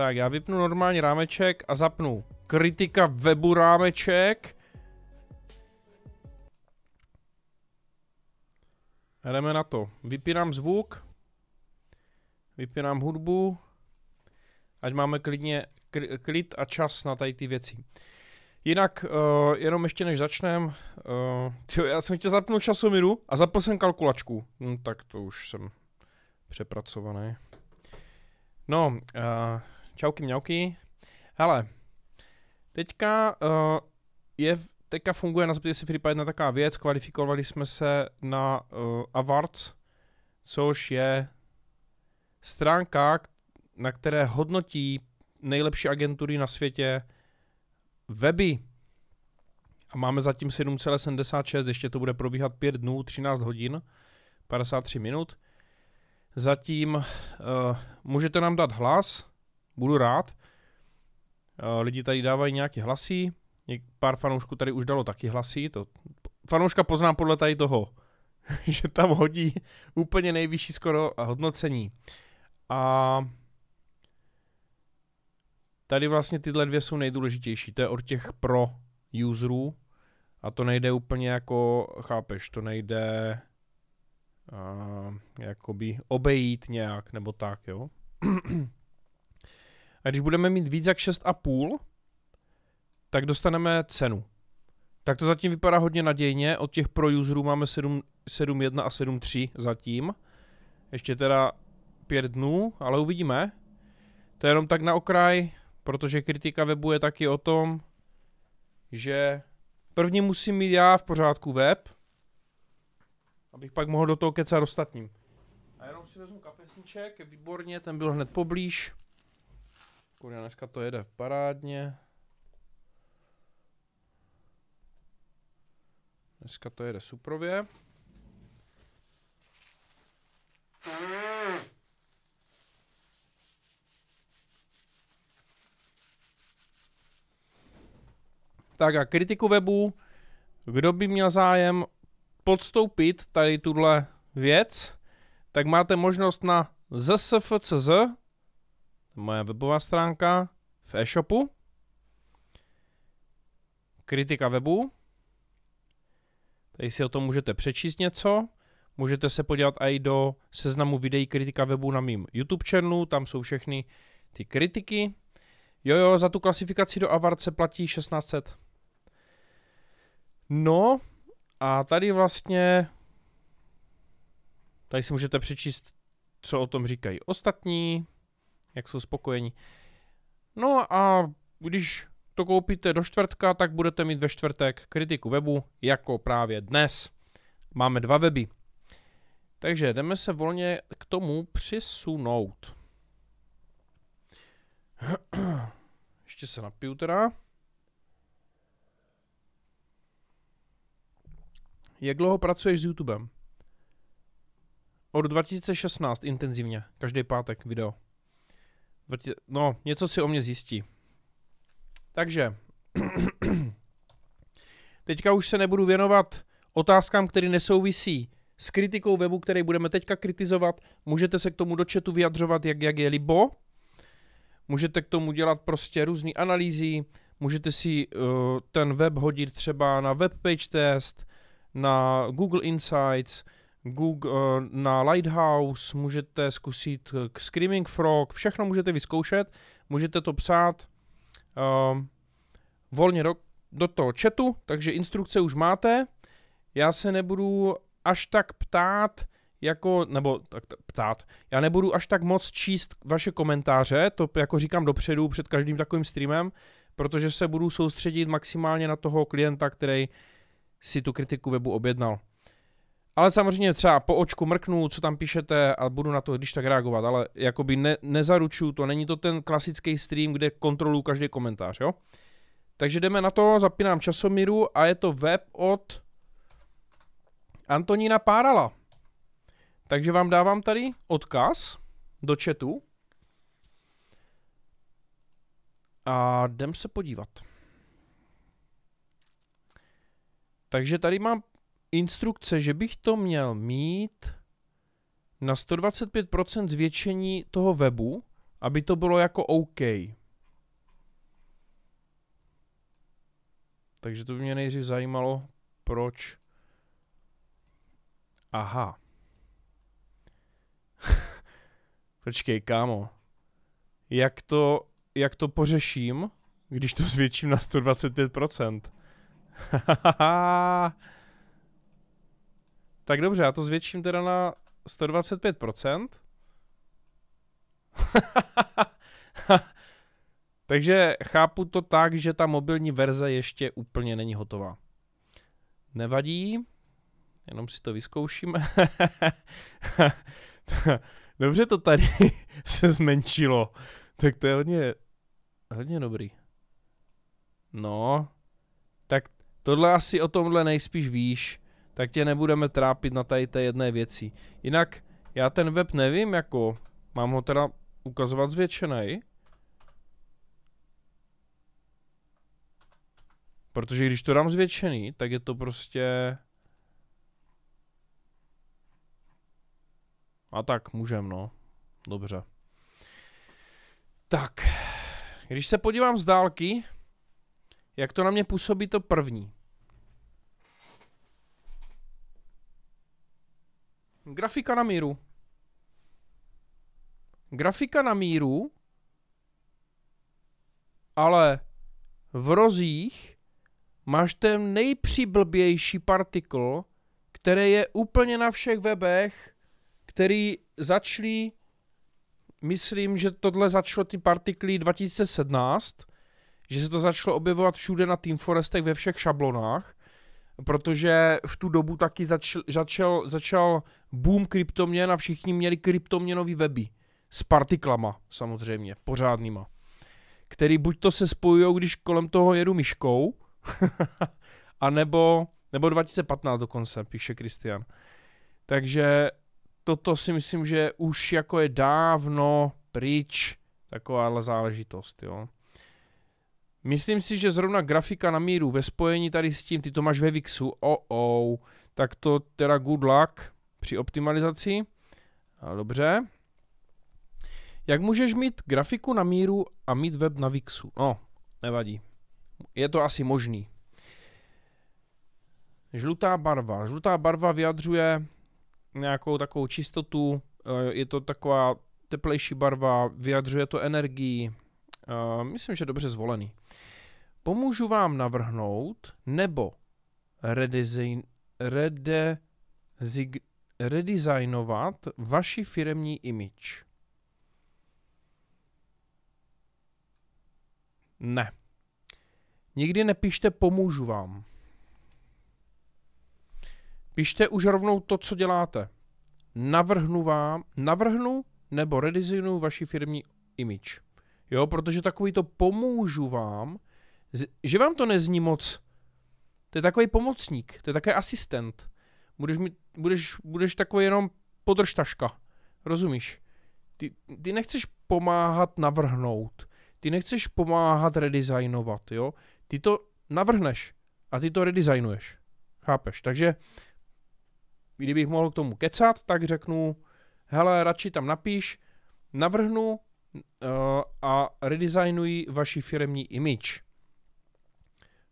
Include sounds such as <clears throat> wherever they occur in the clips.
Tak, já vypnu normální rámeček a zapnu kritika webu rámeček. jdeme na to. Vypínám zvuk. Vypínám hudbu. Ať máme klidně klid a čas na tady ty věci. Jinak, uh, jenom ještě než začnem, uh, eh, tyjo, já jsem chtěl zapnout časomíru a zapl jsem kalkulačku. No tak to už jsem přepracovaný. No, uh, Čauky mňauky. Hele, teďka uh, je, teďka funguje na zbytě si Filipa jedna taková věc, kvalifikovali jsme se na uh, Awards, což je stránka, na které hodnotí nejlepší agentury na světě weby. A máme zatím 7,76, ještě to bude probíhat 5 dnů, 13 hodin, 53 minut. Zatím uh, můžete nám dát hlas, budu rád. Eh, lidi tady dávají nějaké hlasy, pár fanoušků tady už dalo taky hlasy, to fanouška poznám podle tady toho, <laughs> že tam hodí úplně nejvyšší skoro hodnocení. A tady vlastně tyhle dvě jsou nejdůležitější, to je od těch pro userů a to nejde úplně jako, chápeš, to nejde uh, jakoby obejít nějak nebo tak, jo. <clears throat> Hmm. A když budeme mít víc jak 6,5, tak dostaneme cenu. Tak to zatím vypadá hodně nadějně, od těch pro userů máme 7.1 a 7.3 zatím. Ještě teda 5 dnů, ale uvidíme. To je jenom tak na okraj, protože kritika webu je taky o tom, že první musím mít já v pořádku web, abych pak mohl do toho kecat ostatním. A jenom si vezmu kapesníček, výborně, ten byl hned poblíž. Kurňa, dneska to jede parádně. Dneska to jede suprově. Tak a kritiku webu, kdo by měl zájem podstoupit tady tuhle věc, tak máte možnost na zsfcz moje webová stránka v e-shopu, kritika webu, tady si o tom můžete přečíst něco, můžete se podívat i do seznamu videí kritika webu na mým YouTube channelu, tam jsou všechny ty kritiky. Jo, jo, za tu klasifikaci do Avard se platí 1600. No, a tady vlastně, tady si můžete přečíst, co o tom říkají ostatní, jak jsou spokojení. No a když to koupíte do čtvrtka, tak budete mít ve čtvrtek kritiku webu, jako právě dnes. Máme dva weby. Takže jdeme se volně k tomu přisunout. <clears throat> Ještě se napiju teda. Jak dlouho pracuješ s YouTubem? Od 2016 intenzivně, každý pátek video. Vrtě, no, něco si o mě zjistí. Takže. <clears throat> Teďka už se nebudu věnovat otázkám, které nesouvisí s kritikou webu, který budeme teďka kritizovat. Můžete se k tomu do chatu vyjadřovat, jak, jak je libo. Můžete k tomu dělat prostě různé analýzy, můžete si uh, ten web hodit třeba na webpage test, na Google Insights, Google, eh, na Lighthouse, můžete zkusit eh, Screaming Frog, všechno můžete vyzkoušet, můžete to psát uh, volně do, do toho chatu, takže instrukce už máte. Já se nebudu až tak ptát, jako, nebo tak ptát, já nebudu až tak moc číst vaše komentáře, to jako říkám dopředu před každým takovým streamem, protože se budu soustředit maximálně na toho klienta, který si tu kritiku webu objednal. Ale samozřejmě třeba po očku mrknu, co tam píšete a budu na to když tak reagovat, ale jakoby ne, nezaručuju to, není to ten klasický stream, kde kontrolu každý komentář, jo? Takže jdeme na to, zapínám časomíru a je to web od Antonína Párala. Takže vám dávám tady odkaz do chatu. A jdem se podívat. Takže tady mám instrukce, že bych to měl mít na 125% zvětšení toho webu, aby to bylo jako OK. Takže to by mě nejdřív zajímalo, proč. Aha. <laughs> Počkej, kámo. Jak to, jak to pořeším, když to zvětším na 125%? <laughs> Tak dobře, já to zvětším teda na 125%. <laughs> Takže chápu to tak, že ta mobilní verze ještě úplně není hotová. Nevadí, jenom si to vyzkoušíme. <laughs> Dobře to tady <laughs> se zmenšilo. Tak to je hodně, hodně dobrý. No, tak tohle asi o tomhle nejspíš víš tak tě nebudeme trápit na tady té jedné věci. Jinak já ten web nevím, jako mám ho teda ukazovat zvětšenej. Protože když to dám zvětšený, tak je to prostě... A tak, můžem, no. Dobře. Tak, když se podívám z dálky, jak to na mě působí to první. Grafika na míru. Grafika na míru, ale v rozích máš ten nejpřiblbější partikl, který je úplně na všech webech, který začlí, myslím, že tohle začalo ty partikly 2017, že se to začalo objevovat všude na Team Forestech ve všech šablonách protože v tu dobu taky začal, začal, začal boom kryptoměn a všichni měli kryptoměnový weby s partiklama samozřejmě, pořádnýma, který buď to se spojují, když kolem toho jedu myškou, <laughs> nebo, nebo 2015 dokonce, píše Kristian. Takže toto si myslím, že už jako je dávno pryč takováhle záležitost, jo. Myslím si, že zrovna grafika na míru ve spojení tady s tím, ty to máš ve Vixu, oh, oh, tak to teda good luck při optimalizaci. Ale dobře. Jak můžeš mít grafiku na míru a mít web na Vixu? No, nevadí. Je to asi možný. Žlutá barva. Žlutá barva vyjadřuje nějakou takovou čistotu, eh, je to taková teplejší barva, vyjadřuje to energii, Eh, myslím, že dobře zvolený. Pomůžu vám navrhnout nebo redesign, redesignovat vaši firemní image. Ne. Nikdy nepište pomůžu vám. Pište už rovnou to, co děláte. Navrhnu vám, navrhnu nebo redesignu vaši firmní image. Jo, protože takový to pomůžu vám, že vám to nezní moc. To je takový pomocník, to je takový asistent. Budeš, mi, budeš, budeš takový jenom podržtaška. Rozumíš? Ty, ty nechceš pomáhat navrhnout. Ty nechceš pomáhat redesignovat, jo? Ty to navrhneš a ty to redesignuješ. Chápeš? Takže kdybych mohl k tomu kecat, tak řeknu, hele, radši tam napíš, navrhnu, Eh, a redesignují vaši firemní image.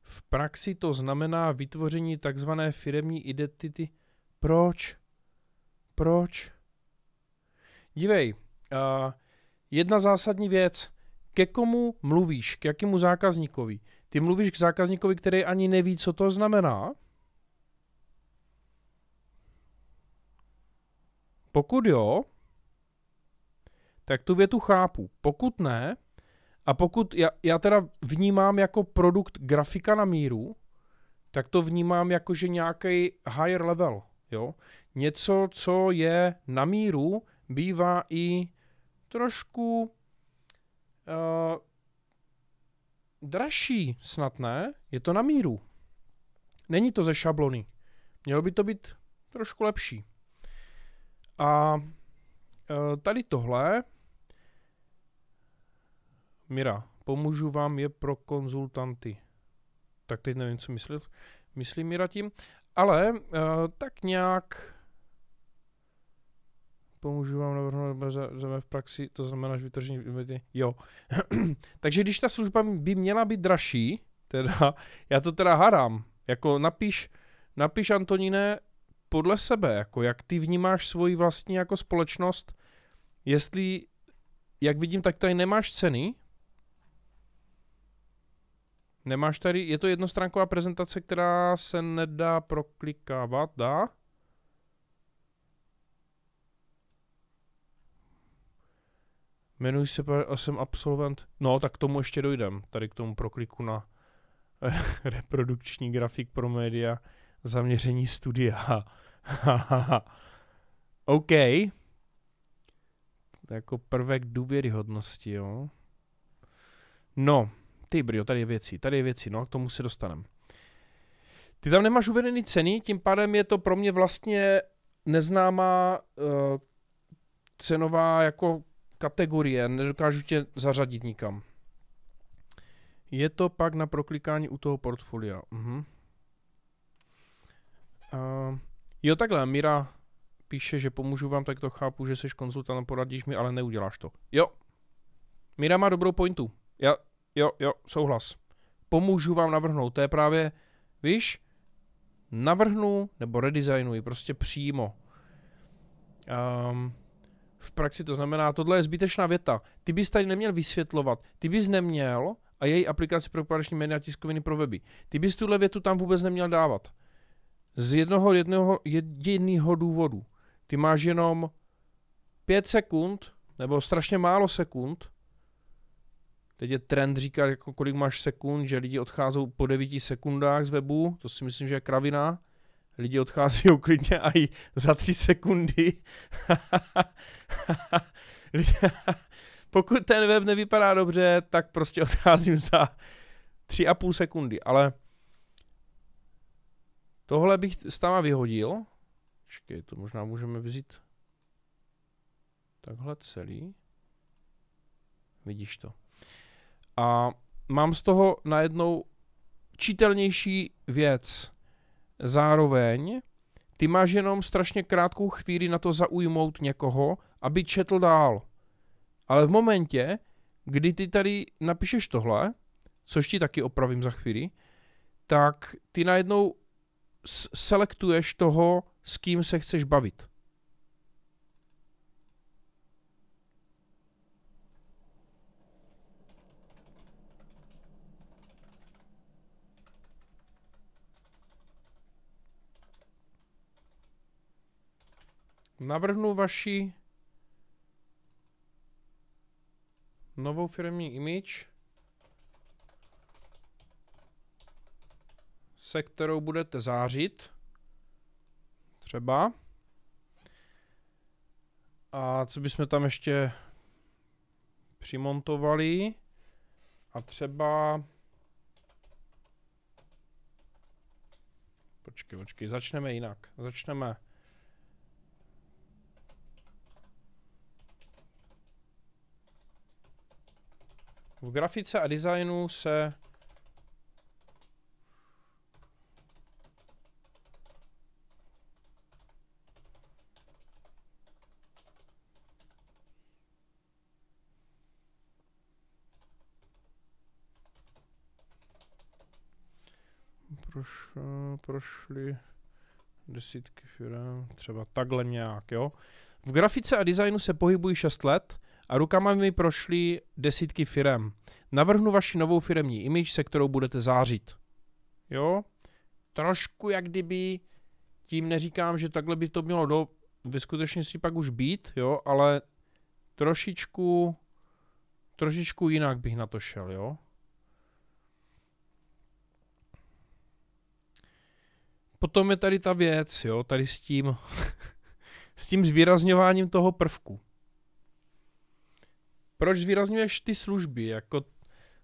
V praxi to znamená vytvoření takzvané firemní identity. Proč? Proč? Dívej, uh, jedna zásadní věc. Ke komu mluvíš? K jakému zákazníkovi? Ty mluvíš k zákazníkovi, který ani neví, co to znamená? Pokud jo, tak tu větu chápu. Pokud ne, a pokud já, já teda vnímám jako produkt grafika na míru, tak to vnímám jako, že nějaký higher level, jo. Něco, co je na míru, bývá i trošku uh, dražší, snad ne, je to na míru. Není to ze šablony. Mělo by to být trošku lepší. A uh, tady tohle Mira, pomůžu vám je pro konzultanty. Tak teď nevím, co myslí, myslí Mira tím, ale uh, tak nějak pomůžu vám navrhnout v praxi, to znamená, že vytržení, jo. <clears throat> Takže když ta služba by měla být dražší, teda, já to teda harám, jako napíš, napiš Antoníne podle sebe, jako jak ty vnímáš svoji vlastní jako společnost, jestli, jak vidím, tak tady nemáš ceny, Nemáš tady, je to jednostránková prezentace, která se nedá proklikávat, dá? Jmenuji se a jsem absolvent. No, tak k tomu ještě dojdem. Tady k tomu prokliku na <laughs> reprodukční grafik pro média. Zaměření studia. <laughs> OK. Jako prvek důvěryhodnosti, jo. No, ty brio, tady je věci, tady je věci, no k tomu se dostaneme. Ty tam nemáš uvedený ceny, tím pádem je to pro mě vlastně neznámá uh, cenová jako kategorie, nedokážu tě zařadit nikam. Je to pak na proklikání u toho portfolia. Uh-huh. Uh, jo, takhle, Mira píše, že pomůžu vám, tak to chápu, že jsi konzultant, poradíš mi, ale neuděláš to. Jo. Mira má dobrou pointu. Já jo, jo, souhlas. Pomůžu vám navrhnout, to je právě, víš, navrhnu nebo redesignuji prostě přímo. Um, v praxi to znamená, tohle je zbytečná věta. Ty bys tady neměl vysvětlovat, ty bys neměl a její aplikaci pro kvalitní média tiskoviny pro weby. Ty bys tuhle větu tam vůbec neměl dávat. Z jednoho, jednoho jediného důvodu. Ty máš jenom 5 sekund, nebo strašně málo sekund, Teď je trend říkat, jako kolik máš sekund, že lidi odcházou po 9 sekundách z webu, to si myslím, že je kravina. Lidi odchází <laughs> klidně i za 3 sekundy. <laughs> <laughs> Pokud ten web nevypadá dobře, tak prostě odcházím za 3,5 sekundy, ale tohle bych stáma vyhodil. Čekej, to možná můžeme vzít takhle celý. Vidíš to. A mám z toho najednou čitelnější věc. Zároveň ty máš jenom strašně krátkou chvíli na to zaujmout někoho, aby četl dál. Ale v momentě, kdy ty tady napíšeš tohle, což ti taky opravím za chvíli, tak ty najednou selektuješ toho, s kým se chceš bavit. Navrhnu vaši novou firmní image, se kterou budete zářit. Třeba. A co bychom tam ještě přimontovali? A třeba... Počkej, počkej, začneme jinak. Začneme V grafice a designu se Proš, prošly desítky firm, třeba takhle nějak, jo. V grafice a designu se pohybují 6 let, a rukama mi prošly desítky firem. Navrhnu vaši novou firemní image, se kterou budete zářit. Jo? Trošku jak kdyby, tím neříkám, že takhle by to mělo do, ve si pak už být, jo, ale trošičku, trošičku jinak bych na to šel, jo. Potom je tady ta věc, jo, tady s tím, <laughs> s tím zvýrazňováním toho prvku proč zvýrazňuješ ty služby, jako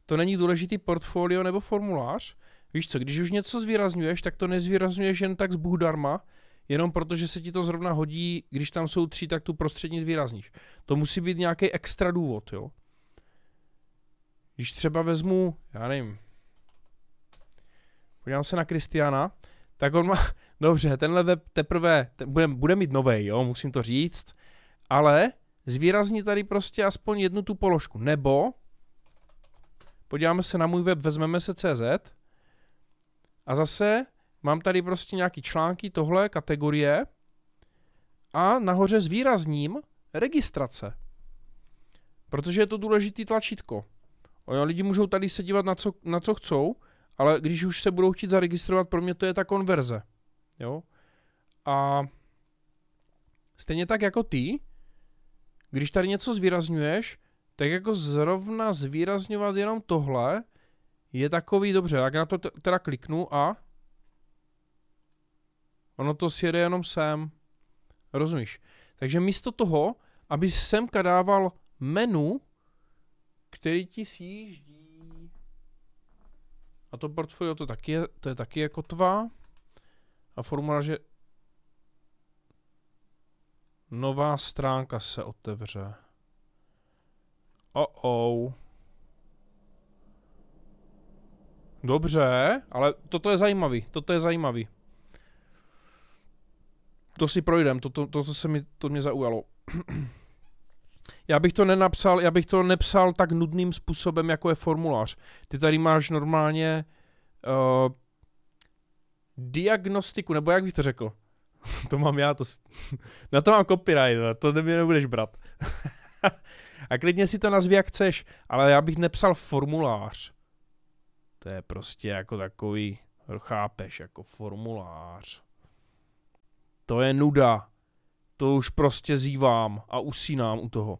to není důležitý portfolio nebo formulář, víš co, když už něco zvýrazňuješ, tak to nezvýrazňuješ jen tak z Bůh darma, jenom protože se ti to zrovna hodí, když tam jsou tři, tak tu prostřední zvýrazníš. To musí být nějaký extra důvod, jo. Když třeba vezmu, já nevím, podívám se na Kristiana, tak on má, <laughs> dobře, tenhle web teprve, te, bude, bude mít nový, jo, musím to říct, ale Zvýrazni tady prostě aspoň jednu tu položku. Nebo podíváme se na můj web, vezmeme se CZ a zase mám tady prostě nějaký články, tohle, kategorie a nahoře zvýrazním registrace. Protože je to důležitý tlačítko. Oni lidi můžou tady se dívat na co, na co chcou, ale když už se budou chtít zaregistrovat, pro mě to je ta konverze. Jo? A stejně tak jako ty, když tady něco zvýrazňuješ, tak jako zrovna zvýrazňovat jenom tohle je takový dobře. Tak na to teda kliknu a ono to sjede jenom sem. Rozumíš? Takže místo toho, aby semka dával menu, který ti sjíždí. A to portfolio to taky je, to je taky jako tvá. A formuláře Nová stránka se otevře. Oh, oh. Dobře, ale toto je zajímavý, toto je zajímavý. To si projdem, to, to, to, to se mi, to mě zaujalo. <clears throat> já bych to nenapsal, já bych to nepsal tak nudným způsobem, jako je formulář. Ty tady máš normálně uh, diagnostiku, nebo jak bych to řekl? <laughs> to mám já, to, <laughs> na to mám copyright, to mi nebudeš brat. <laughs> a klidně si to nazvi jak chceš, ale já bych nepsal formulář. To je prostě jako takový, chápeš, jako formulář. To je nuda. To už prostě zívám a usínám u toho.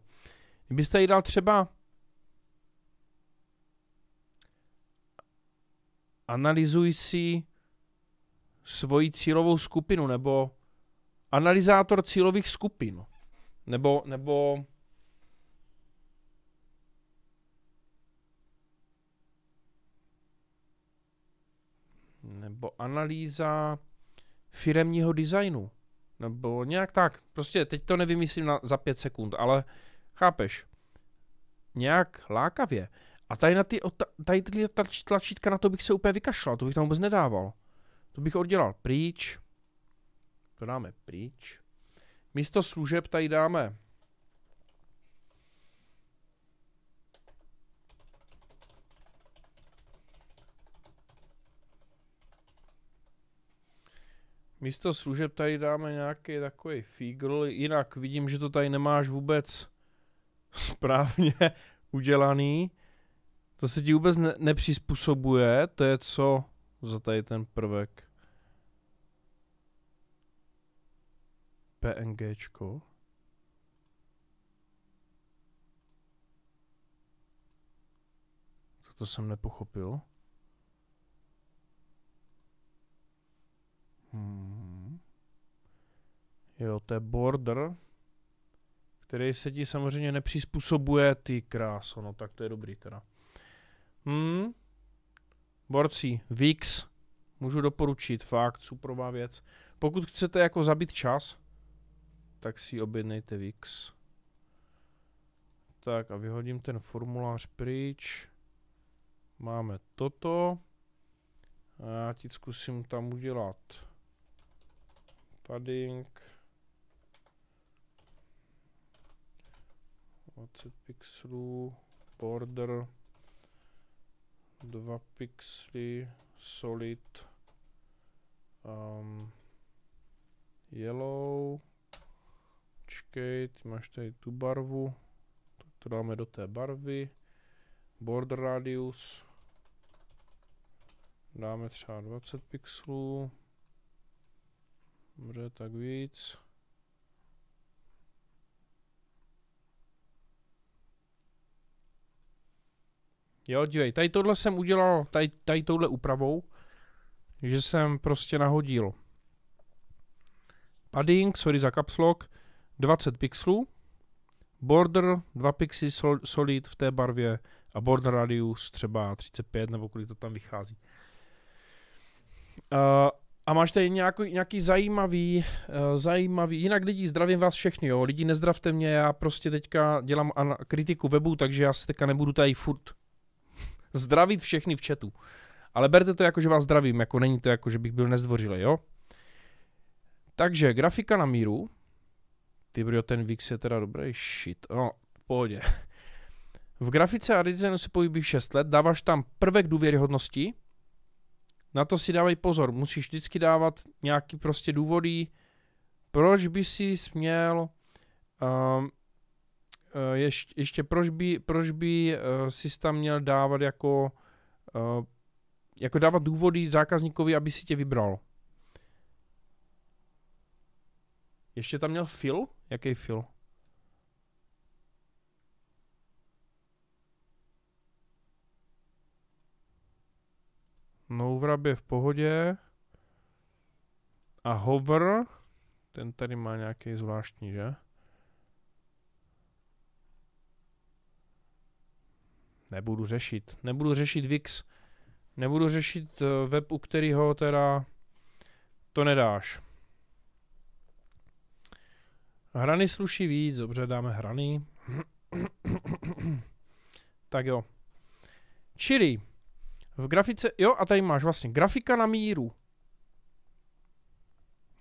Kdybyste jí dal třeba analyzuj si svoji cílovou skupinu nebo analyzátor cílových skupin. Nebo, nebo nebo analýza firemního designu, nebo nějak tak. Prostě teď to nevymyslím na, za pět sekund, ale chápeš, nějak lákavě. A tady na ty, tady tlačítka na to bych se úplně vykašlal, to bych tam vůbec nedával. To bych oddělal pryč, to dáme pryč. Místo služeb tady dáme Místo služeb tady dáme nějaký takový fígl, jinak vidím, že to tady nemáš vůbec <laughs> správně udělaný. To se ti vůbec ne nepřizpůsobuje, to je co za tady ten prvek. PNGčko. To jsem nepochopil. Hmm. Jo, to je border, který se ti samozřejmě nepřizpůsobuje, ty kráso, no tak to je dobrý teda. Hmm. Borci, VIX, můžu doporučit, fakt, superová věc. Pokud chcete jako zabít čas, tak si objednejte VIX. Tak a vyhodím ten formulář pryč. Máme toto. A já ti zkusím tam udělat padding 20 pixelů, border 2 pixely, solid, um, yellow, počkej, ty máš tady tu barvu, to, to dáme do té barvy, border radius, dáme třeba 20 pixelů, dobře, tak víc. Jo, dívej, tady tohle jsem udělal, tady, tady tohle úpravou, že jsem prostě nahodil padding, sorry za caps lock, 20 pixelů, border 2 pixely solid v té barvě a border radius třeba 35 nebo kolik to tam vychází. Uh, a máš tady nějaký, nějaký zajímavý, uh, zajímavý, jinak lidi, zdravím vás všechny, jo, lidi nezdravte mě, já prostě teďka dělám kritiku webu, takže já se teďka nebudu tady furt <laughs> zdravit všechny v chatu. Ale berte to jako, že vás zdravím, jako není to jako, že bych byl nezdvořilý, jo? Takže grafika na míru, ty bro, ten Vix je teda dobrý shit. No, v pohodě. <laughs> V grafice a designu se pohybí 6 let, dáváš tam prvek důvěryhodnosti. Na to si dávej pozor, musíš vždycky dávat nějaký prostě důvody, proč by si směl? um, ehm, eh, ještě, ještě proč by, proč by uh, si tam měl dávat jako, uh, jako dávat důvody zákazníkovi, aby si tě vybral. Ještě tam měl Phil? Jaký fil? No je v pohodě. A hover. Ten tady má nějaký zvláštní, že? Nebudu řešit. Nebudu řešit VIX. Nebudu řešit eh, web, u kterého teda to nedáš. Hrany sluší víc, dobře, dáme hrany. <clears throat> tak jo. Čili v grafice, jo a tady máš vlastně grafika na míru.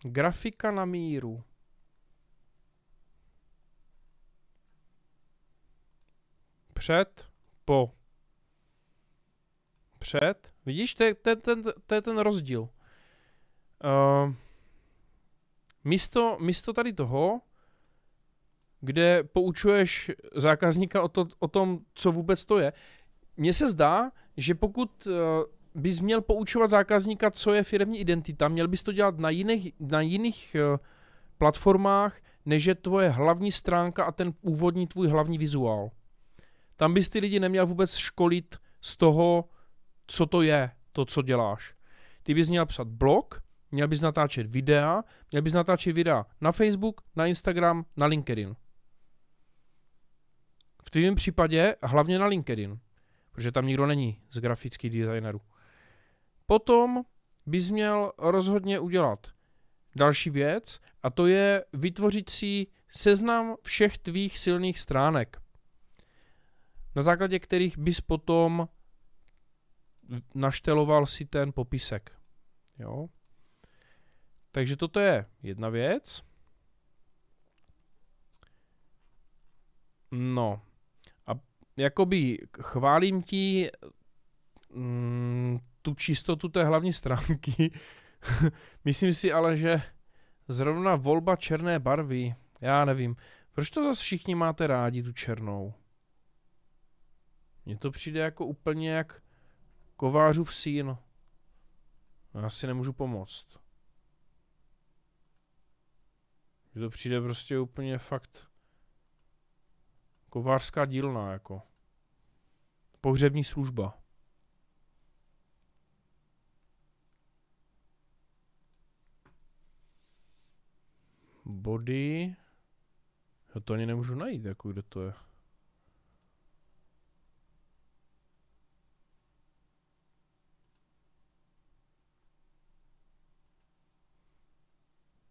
Grafika na míru. Před, po. Před. Vidíš, to je ten, ten, ten, ten rozdíl. Uh, místo, místo tady toho kde poučuješ zákazníka o, to, o tom, co vůbec to je. Mně se zdá, že pokud eh, bys měl poučovat zákazníka, co je firmní identita, měl bys to dělat na jiných, na jiných eh, platformách, než je tvoje hlavní stránka a ten úvodní tvůj hlavní vizuál. Tam bys ty lidi neměl vůbec školit z toho, co to je, to, co děláš. Ty bys měl psat blog, měl bys natáčet videa, měl bys natáčet videa na Facebook, na Instagram, na LinkedIn v tvém případě hlavně na LinkedIn, protože tam nikdo není z grafických designerů. Potom bys měl rozhodně udělat další věc a to je vytvořit si seznam všech tvých silných stránek, na základě kterých bys potom našteloval si ten popisek. Jo? Takže toto je jedna věc. No, jakoby chválím ti mm, tu čistotu té hlavní stránky. <laughs> Myslím si ale, že zrovna volba černé barvy, já nevím, proč to zase všichni máte rádi, tu černou? Mně to přijde jako úplně jak kovářův syn. Já si nemůžu pomoct. Mně to přijde prostě úplně fakt Kovářská dílna, jako. Pohřební služba. Body. Já to ani nemůžu najít, jako kde to je.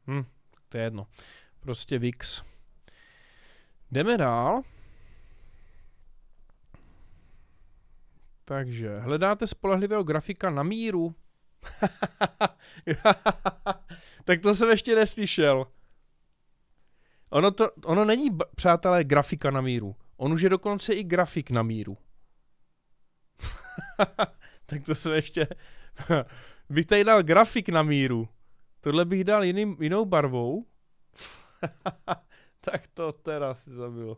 Hm, to je jedno. Prostě VIX. Jdeme dál. Takže, hledáte spolehlivého grafika na míru? <laughs> tak to jsem ještě neslyšel. Ono, to, ono není, přátelé, grafika na míru. On už je dokonce i grafik na míru. <laughs> tak to jsem ještě... bych <laughs> tady dal grafik na míru. Tohle bych dal jiným, jinou barvou. tak to teda si zabilo.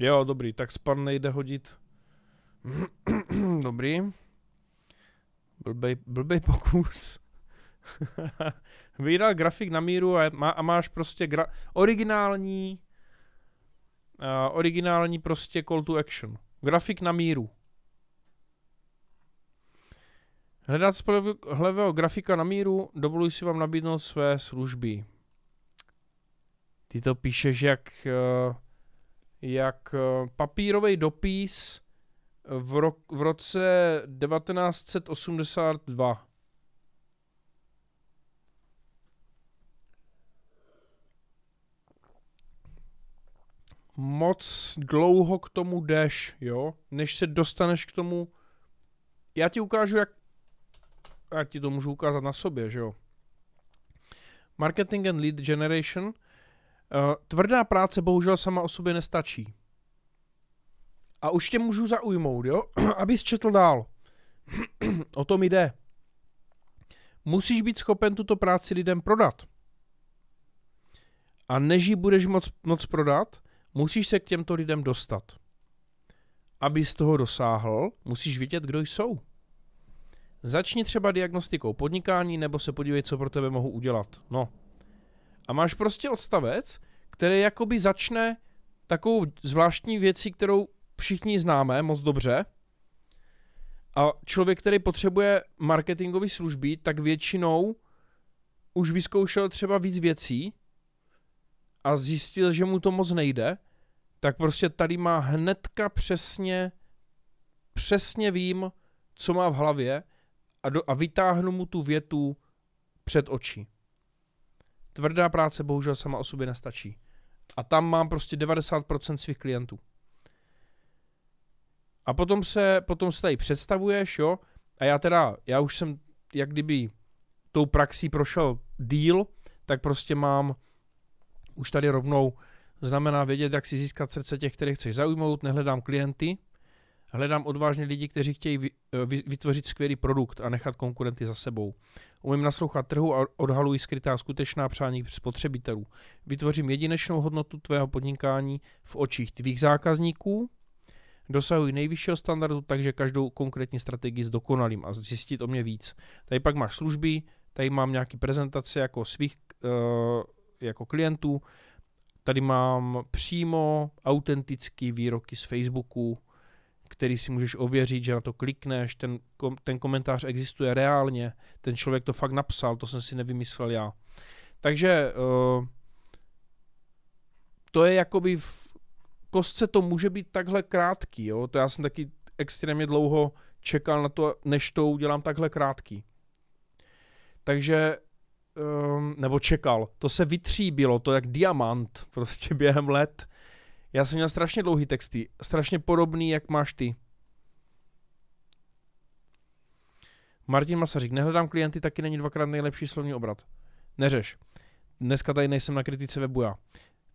Jo, dobrý, tak span nejde hodit. <clears throat> dobrý. Blbej, blbej pokus. <laughs> Vydal grafik na míru a, má, a máš prostě gra, originální uh, originální prostě call to action. Grafik na míru. Hledat spolehlivého grafika na míru, dovoluji si vám nabídnout své služby. Ty to píšeš jak... Uh, jak eh, papírový dopis v, ro- v roce 1982. Moc dlouho k tomu jdeš, jo? Než se dostaneš k tomu... Já ti ukážu, jak... Já ti to můžu ukázat na sobě, že jo? Marketing and Lead Generation – Eh, tvrdá práce bohužel sama o sobě nestačí. A už tě můžu zaujmout, jo? <clears throat> Abys četl dál. <clears throat> o tom jde. Musíš být schopen tuto práci lidem prodat. A než ji budeš moc, moc prodat, musíš se k těmto lidem dostat. Aby z toho dosáhl, musíš vědět, kdo jsou. Začni třeba diagnostikou podnikání, nebo se podívej, co pro tebe mohu udělat. No, a máš prostě odstavec, který jakoby začne takovou zvláštní věcí, kterou všichni známe moc dobře. A člověk, který potřebuje marketingové služby, tak většinou už vyzkoušel třeba víc věcí a zjistil, že mu to moc nejde, tak prostě tady má hnedka přesně, přesně vím, co má v hlavě a, do, a vytáhnu mu tu větu před oči. Tvrdá práce bohužel sama o sobě nestačí. A tam mám prostě 90% svých klientů. A potom se, potom se tady představuješ, jo, a já teda, já už jsem jak kdyby tou praxí prošel díl, tak prostě mám už tady rovnou znamená vědět, jak si získat srdce těch, které chceš zaujmout, nehledám klienty, Hledám odvážně lidi, kteří chtějí eh, vytvořit skvělý produkt a nechat konkurenty za sebou. Umím naslouchat trhu a odhaluji skrytá skutečná přání spotřebitelů. Vytvořím jedinečnou hodnotu tvého podnikání v očích tvých zákazníků, dosahuji nejvyššího standardu, takže každou konkrétní strategii zdokonalím a zjistit o mě víc. Tady pak máš služby, tady mám nějaký prezentace jako svých eh, jako klientů, tady mám přímo autentický výroky z Facebooku, který si můžeš ověřit, že na to klikneš, ten, kom, ten komentář existuje reálně, ten člověk to fakt napsal, to jsem si nevymyslel já. Takže eh, to je jakoby v kostce to může být takhle krátký, jo? to já jsem taky extrémně dlouho čekal na to, než to udělám takhle krátký. Takže eh, nebo čekal. To se vytříbilo, to jak diamant prostě <laughs> během let. Já jsem měl strašně dlouhý texty, strašně podobný, jak máš ty. Martin Masařík, nehledám klienty, taky není dvakrát nejlepší slovní obrat. Neřeš. Dneska tady nejsem na kritice webu já.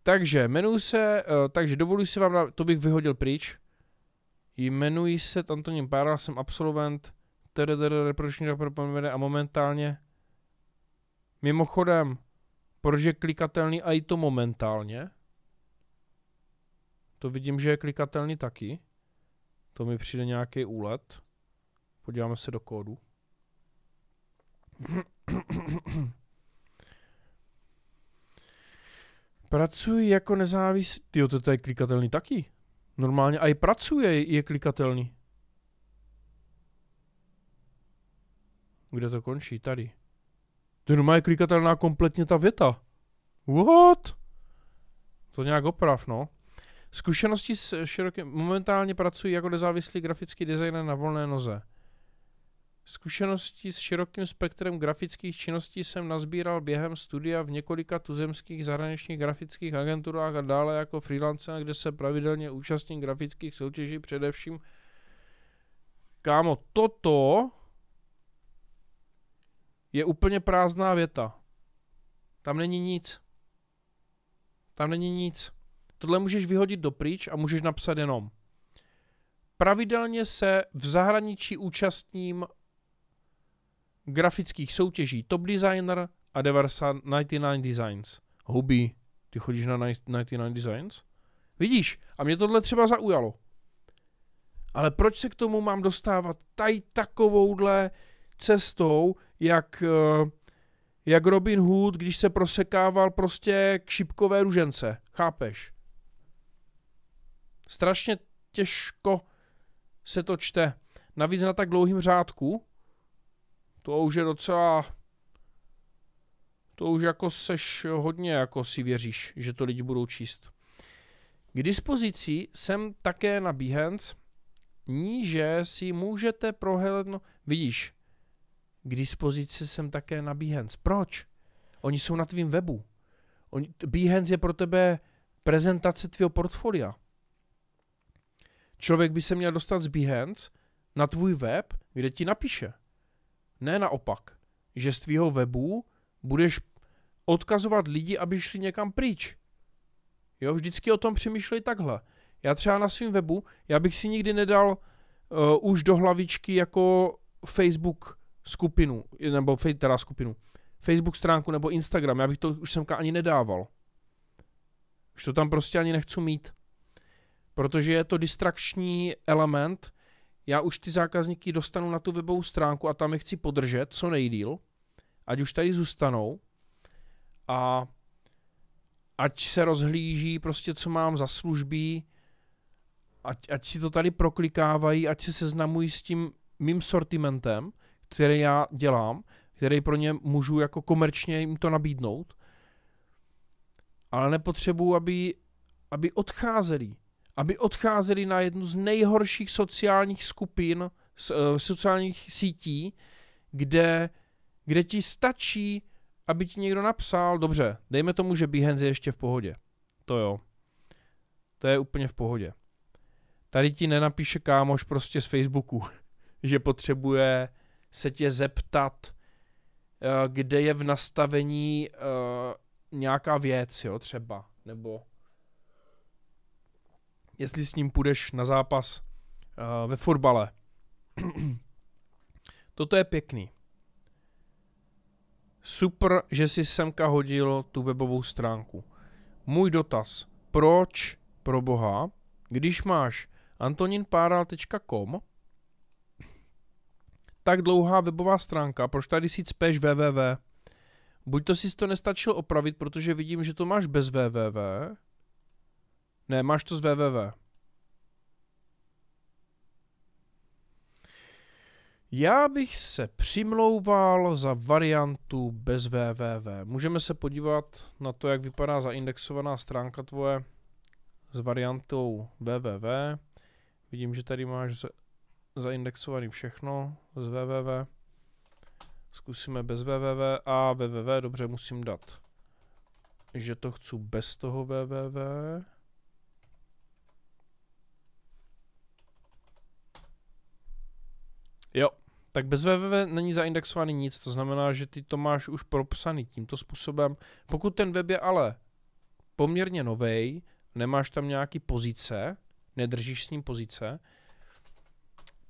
Takže jmenuji se, uh, takže dovoluji si vám, na, to bych vyhodil pryč. Jmenuji se Antonín Pára, jsem absolvent reproduční a momentálně mimochodem, proč je klikatelný a i to momentálně? To vidím, že je klikatelný taky. To mi přijde nějaký úlet. Podíváme se do kódu. Pracuji jako nezávislý. Jo, to je klikatelný taky. Normálně a i pracuje, je klikatelný. Kde to končí? Tady. To je normálně klikatelná kompletně ta věta. What? To nějak oprav, no. Zkušenosti s širokým... Momentálně pracuji jako nezávislý grafický designer na volné noze. Zkušenosti s širokým spektrem grafických činností jsem nazbíral během studia v několika tuzemských zahraničních grafických agenturách a dále jako freelancer, kde se pravidelně účastním grafických soutěží především. Kámo, toto je úplně prázdná věta. Tam není nic. Tam není nic. Tohle můžeš vyhodit do pryč a můžeš napsat jenom. Pravidelně se v zahraničí účastním grafických soutěží Top Designer a 99 Designs. Hubi, ty chodíš na 99 Designs? Vidíš, a mě tohle třeba zaujalo. Ale proč se k tomu mám dostávat tady takovouhle cestou, jak, eh, jak Robin Hood, když se prosekával prostě k šipkové ružence, chápeš? strašně těžko se to čte. Navíc na tak dlouhým řádku, to už je docela, to už jako seš hodně, jako si věříš, že to lidi budou číst. K dispozici jsem také na Behance, níže si můžete prohlédnout, vidíš, k dispozici jsem také na Behance. Proč? Oni jsou na tvém webu. Behance je pro tebe prezentace tvého portfolia. Člověk by se měl dostat z Behance na tvůj web, kde ti napíše. Ne naopak, že z tvýho webu budeš odkazovat lidi, aby šli někam pryč. Jo, vždycky o tom přemýšlej takhle. Já třeba na svém webu, já bych si nikdy nedal uh, už do hlavičky jako Facebook skupinu, nebo teda skupinu, Facebook stránku nebo Instagram, já bych to už semka ani nedával. Už to tam prostě ani nechci mít protože je to distrakční element. Já už ty zákazníky dostanu na tu webovou stránku a tam je chci podržet co nejdíl, ať už tady zůstanou a ať se rozhlíží prostě, co mám za služby, ať, ať si to tady proklikávají, ať se seznamují s tím mým sortimentem, který já dělám, který pro ně můžu jako komerčně jim to nabídnout, ale nepotřebuji, aby, aby odcházeli aby odcházeli na jednu z nejhorších sociálních skupin, eh, sociálních sítí, kde, kde ti stačí, aby ti někdo napsal, dobře, dejme tomu, že Behance je ještě v pohodě. To jo. To je úplně v pohodě. Tady ti nenapíše kámoš prostě z Facebooku, <laughs> že potřebuje se tě zeptat, eh, kde je v nastavení eh, nějaká věc, jo, třeba, nebo jestli s ním půjdeš na zápas uh, ve fotbale. <clears throat> Toto je pěkný. Super, že si semka hodil tu webovou stránku. Můj dotaz. Proč, pro boha, když máš antoninpáral.com, tak dlouhá webová stránka, proč tady si cpeš www? Buď to si to nestačil opravit, protože vidím, že to máš bez www, ne, máš to z www. Já bych se přimlouval za variantu bez www. Můžeme se podívat na to, jak vypadá zaindexovaná stránka tvoje s variantou www. Vidím, že tady máš zaindexovaný všechno z www. Zkusíme bez www a www, dobře, musím dát, že to chci bez toho www. Jo, tak bez www není zaindexovaný nic, to znamená, že ty to máš už propsaný tímto způsobem. Pokud ten web je ale poměrně novej, nemáš tam nějaký pozice, nedržíš s ním pozice,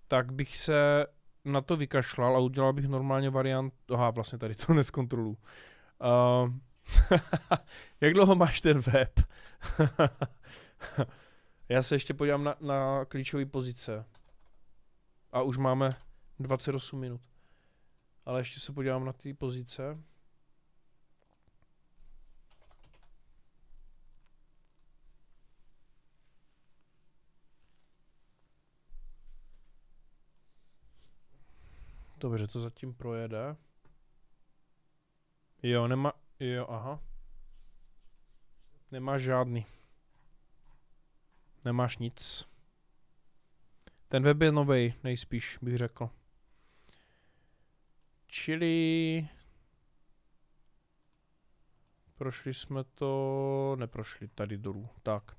tak bych se na to vykašlal a udělal bych normálně variant, aha, vlastně tady to <laughs> neskontrolu. Ehm, uh, <laughs> jak dlouho máš ten web? <laughs> Já se ještě podívám na, na klíčové pozice. A už máme 28 minut. Ale ještě se podívám na ty pozice. Dobře, to zatím projede. Jo, nemá... Jo, aha. Nemáš žádný. Nemáš nic. Ten web je novej, nejspíš bych řekl. Čili... Prošli jsme to... Neprošli tady dolů. Tak.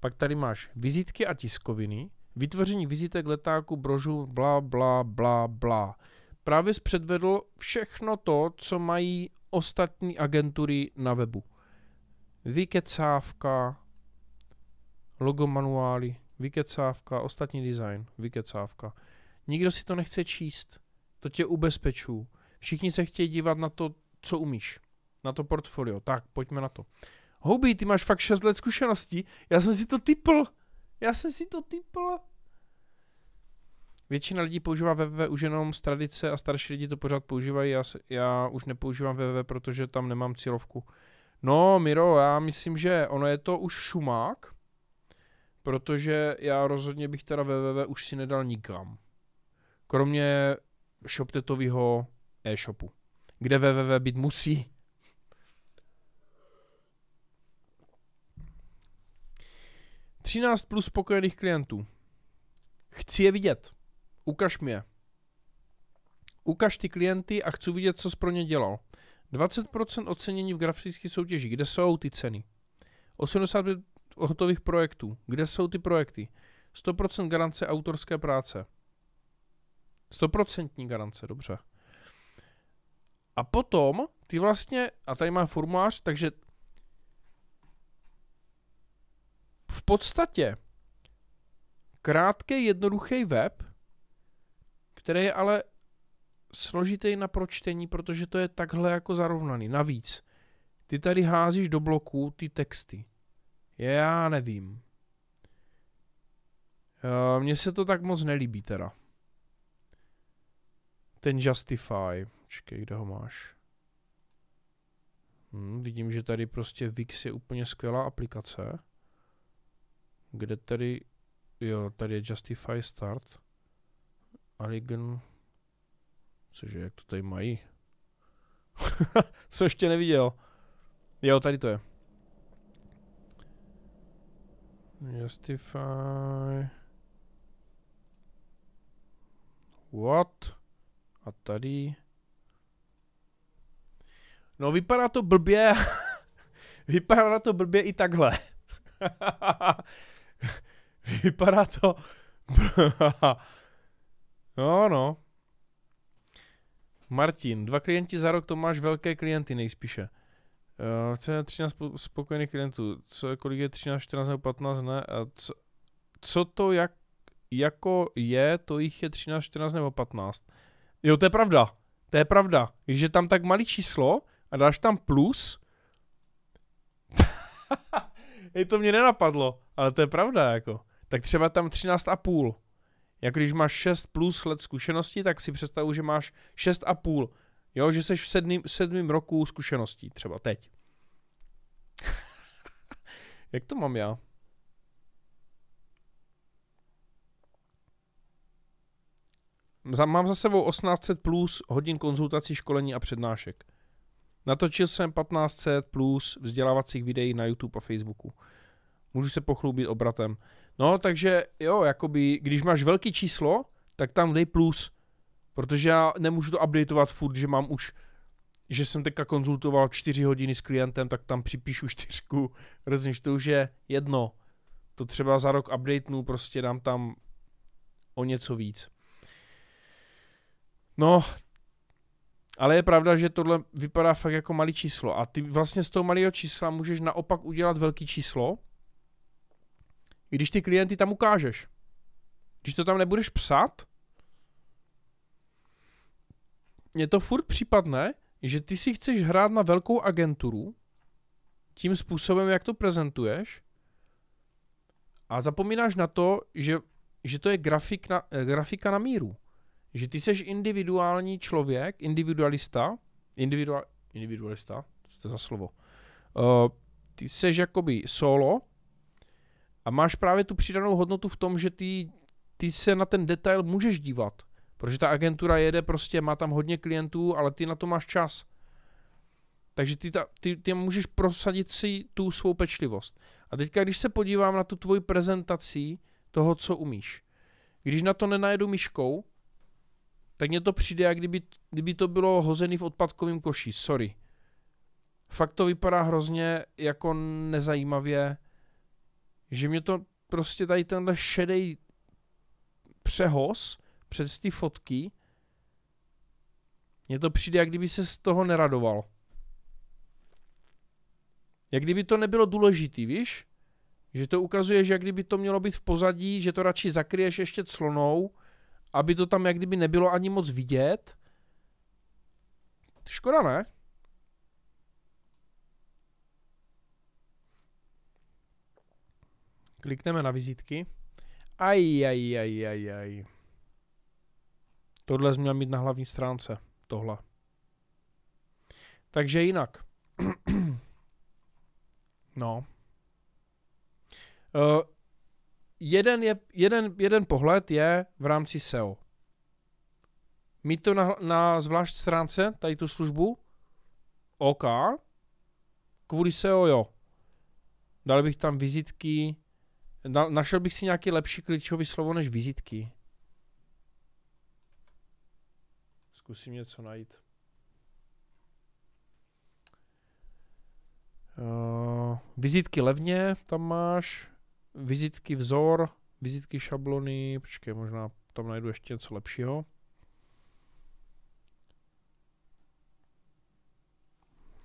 Pak tady máš vizitky a tiskoviny. Vytvoření vizitek, letáku, brožů, bla, bla, bla, bla. Právě jsi předvedl všechno to, co mají ostatní agentury na webu. Vykecávka, logo manuály, vykecávka, ostatní design, vykecávka. Nikdo si to nechce číst to tě ubezpečuju. Všichni se chtějí dívat na to, co umíš. Na to portfolio. Tak, pojďme na to. Houby, ty máš fakt 6 let zkušeností. Já jsem si to typl. Já jsem si to typl. Většina lidí používá www už jenom z tradice a starší lidi to pořád používají. Já, se, já už nepoužívám www, protože tam nemám cílovku. No, Miro, já myslím, že ono je to už šumák, protože já rozhodně bych teda www už si nedal nikam. Kromě ShopTetového e-shopu, kde www být musí. Třináct plus spokojených klientů. Chci je vidět. Ukaž mi je. Ukaž ty klienty a chci vidět, co jsi pro ně dělal. 20% ocenění v grafické soutěži. Kde jsou ty ceny? 85 hotových projektů. Kde jsou ty projekty? 100% garance autorské práce. 100% garance, dobře. A potom ty vlastně, a tady má formulář, takže v podstatě krátký, jednoduchý web, který je ale složitý na pročtení, protože to je takhle jako zarovnaný. Navíc, ty tady házíš do bloků ty texty. Já nevím. Eh, mně se to tak moc nelíbí teda ten Justify. Počkej, kde ho máš? Hmm, vidím, že tady prostě Vix je úplně skvělá aplikace. Kde tady... Jo, tady je Justify Start. Aligen. Cože, jak to tady mají? <laughs> Co ještě neviděl. Jo, tady to je. Justify... What? A tady... No vypadá to blbě. <laughs> vypadá to blbě i takhle. <laughs> vypadá to... <laughs> no, no. Martin, dva klienti za rok, to máš velké klienty nejspíše. Uh, chceme 13 spokojených klientů, co, kolik je 13, 14 nebo 15, ne, a co, co to jak, jako je, to jich je 13, 14 nebo 15. Jo, to je pravda. To je pravda. Když je tam tak malý číslo a dáš tam plus, <laughs> Je to mě nenapadlo, ale to je pravda, jako. Tak třeba tam 13,5. Jak když máš 6 plus let zkušenosti, tak si představu, že máš 6,5. Jo, že jsi v sedmým, sedmým roku zkušeností, třeba teď. <laughs> Jak to mám já? Mám za sebou 1800 plus hodin konzultací, školení a přednášek. Natočil jsem 1500 plus vzdělávacích videí na YouTube a Facebooku. Můžu se pochlubit obratem. No, takže jo, jakoby, když máš velký číslo, tak tam dej plus. Protože já nemůžu to updateovat furt, že mám už, že jsem teďka konzultoval 4 hodiny s klientem, tak tam připíšu čtyřku. <laughs> Rozumíš, to už je jedno. To třeba za rok updatenu, prostě dám tam o něco víc. No, ale je pravda, že tohle vypadá fakt jako malý číslo a ty vlastně z toho malého čísla můžeš naopak udělat velký číslo, když ty klienty tam ukážeš. Když to tam nebudeš psát, je to furt případné, že ty si chceš hrát na velkou agenturu tím způsobem, jak to prezentuješ a zapomínáš na to, že, že to je grafik na, eh, grafika na míru že ty seš individuální člověk, individualista, individua, individualista, co to je za slovo, uh, ty seš jakoby solo a máš právě tu přidanou hodnotu v tom, že ty, ty se na ten detail můžeš dívat, protože ta agentura jede prostě, má tam hodně klientů, ale ty na to máš čas. Takže ty, ta, ty, ty můžeš prosadit si tu svou pečlivost. A teďka, když se podívám na tu tvoji prezentaci toho, co umíš, když na to nenajedu myškou, tak mně to přijde, jak kdyby, kdyby to bylo hozený v odpadkovém koši, sorry. Fakt to vypadá hrozně jako nezajímavě, že mě to prostě tady tenhle šedej přehoz přes ty fotky, mně to přijde, jak kdyby se z toho neradoval. Jak kdyby to nebylo důležitý, víš? Že to ukazuje, že jak kdyby to mělo být v pozadí, že to radši zakryješ ještě clonou, aby to tam jak kdyby nebylo ani moc vidět. Škoda, ne? Klikneme na vizitky. Aj, aj, aj, aj, aj. Tohle jsi měl mít na hlavní stránce. Tohle. Takže jinak. <clears throat> No. Eh, jeden, je, jeden, jeden pohled je v rámci SEO. Mít to na, na zvlášť stránce, tady tu službu, OK, kvůli SEO jo. Dal bych tam vizitky, dal, našel bych si nějaký lepší klíčový slovo než vizitky. Zkusím něco najít. Uh, vizitky levně, tam máš vizitky vzor, vizitky šablony, počkej, možná tam najdu ještě něco lepšího.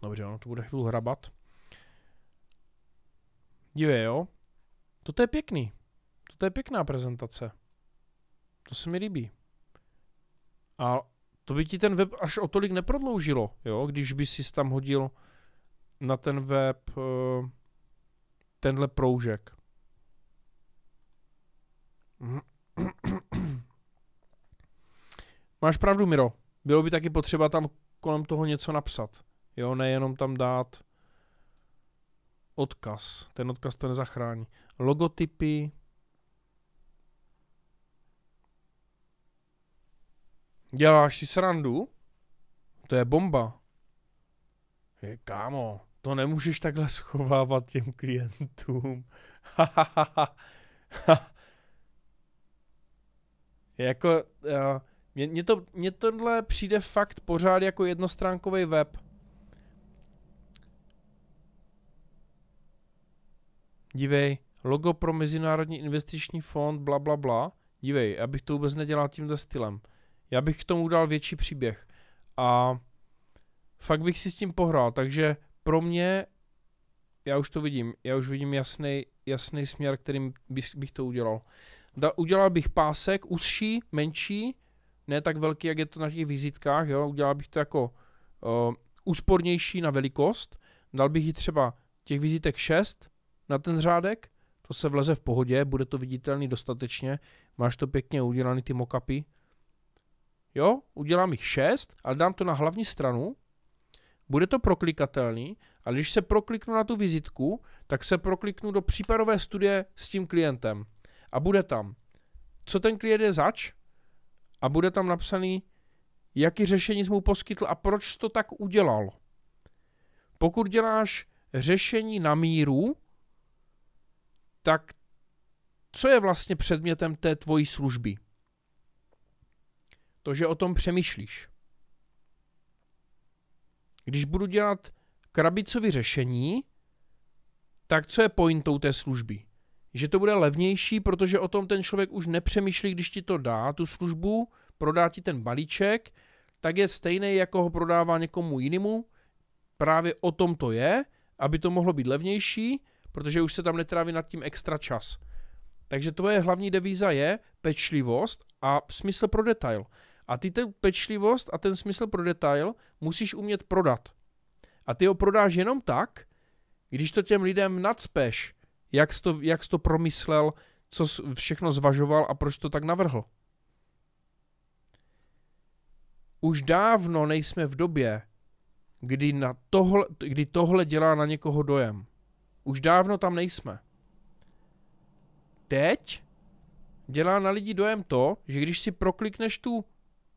Dobře, ono to bude chvíli hrabat. Dívej, jo. Toto je pěkný. Toto je pěkná prezentace. To se mi líbí. A to by ti ten web až o tolik neprodloužilo, jo, když by si tam hodil na ten web eh, tenhle proužek. <clears throat> Máš pravdu, Miro. Bylo by taky potřeba tam kolem toho něco napsat. Jo, nejenom tam dát odkaz. Ten odkaz to nezachrání. Logotypy. Děláš si srandu? To je bomba. Je, kámo, to nemůžeš takhle schovávat těm klientům. <laughs> Jako, uh, mě, mě, to, mě tohle přijde fakt pořád jako jednostránkový web. Dívej, logo pro Mezinárodní investiční fond, bla, bla, bla. Dívej, abych to vůbec nedělal tímhle stylem. Já bych k tomu dal větší příběh. A fakt bych si s tím pohrál, takže pro mě, já už to vidím, já už vidím jasný, jasný směr, kterým bych, bych to udělal da, udělal bych pásek užší, menší, ne tak velký, jak je to na těch vizitkách, jo, udělal bych to jako uh, úspornější na velikost, dal bych ji třeba těch vizitek 6 na ten řádek, to se vleze v pohodě, bude to viditelný dostatečně, máš to pěkně udělaný ty mockupy. Jo, udělám jich 6, ale dám to na hlavní stranu, bude to proklikatelný a když se prokliknu na tu vizitku, tak se prokliknu do případové studie s tím klientem a bude tam, co ten klient je zač a bude tam napsaný, jaký řešení jsi mu poskytl a proč jsi to tak udělal. Pokud děláš řešení na míru, tak co je vlastně předmětem té tvojí služby? To, že o tom přemýšlíš. Když budu dělat krabicové řešení, tak co je pointou té služby? že to bude levnější, protože o tom ten člověk už nepřemýšlí, když ti to dá, tu službu, prodá ti ten balíček, tak je stejný, jako ho prodává někomu jinému. Právě o tom to je, aby to mohlo být levnější, protože už se tam netráví nad tím extra čas. Takže tvoje hlavní devíza je pečlivost a smysl pro detail. A ty ten pečlivost a ten smysl pro detail musíš umět prodat. A ty ho prodáš jenom tak, když to těm lidem nadspeš, jak jsi to, jak jsi to promyslel, co jsi všechno zvažoval a proč to tak navrhl. Už dávno nejsme v době, kdy, na tohle, kdy tohle dělá na někoho dojem. Už dávno tam nejsme. Teď dělá na lidi dojem to, že když si proklikneš tu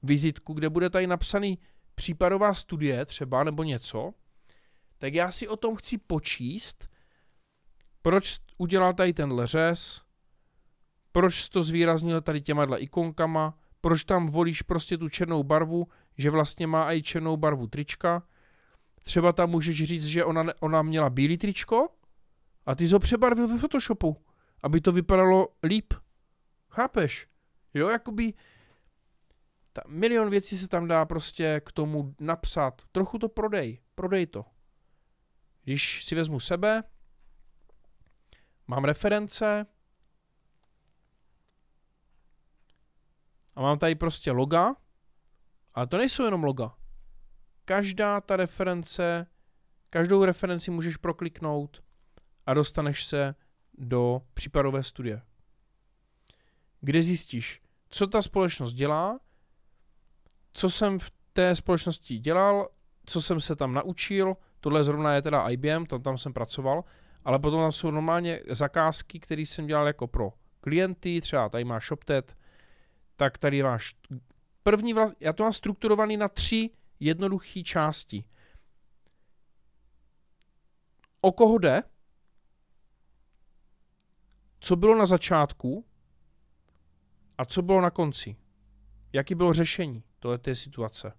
vizitku, kde bude tady napsaný případová studie třeba nebo něco, tak já si o tom chci počíst proč udělal tady ten řez, proč to zvýraznil tady těma ikonkama, proč tam volíš prostě tu černou barvu, že vlastně má i černou barvu trička. Třeba tam můžeš říct, že ona, ona měla bílý tričko a ty jsi ho přebarvil ve Photoshopu, aby to vypadalo líp. Chápeš? Jo, jakoby ta, milion věcí se tam dá prostě k tomu napsat. Trochu to prodej, prodej to. Když si vezmu sebe, Mám reference. A mám tady prostě loga. Ale to nejsou jenom loga. Každá ta reference, každou referenci můžeš prokliknout a dostaneš se do případové studie. Kde zjistíš, co ta společnost dělá, co jsem v té společnosti dělal, co jsem se tam naučil, tohle zrovna je teda IBM, tam, tam jsem pracoval, ale potom tam jsou normálně zakázky, které jsem dělal jako pro klienty, třeba tady máš ShopTet, tak tady máš první, vlast... já to mám strukturovaný na tři jednoduché části. O koho jde, co bylo na začátku a co bylo na konci. Jaký bylo řešení tohleté situace.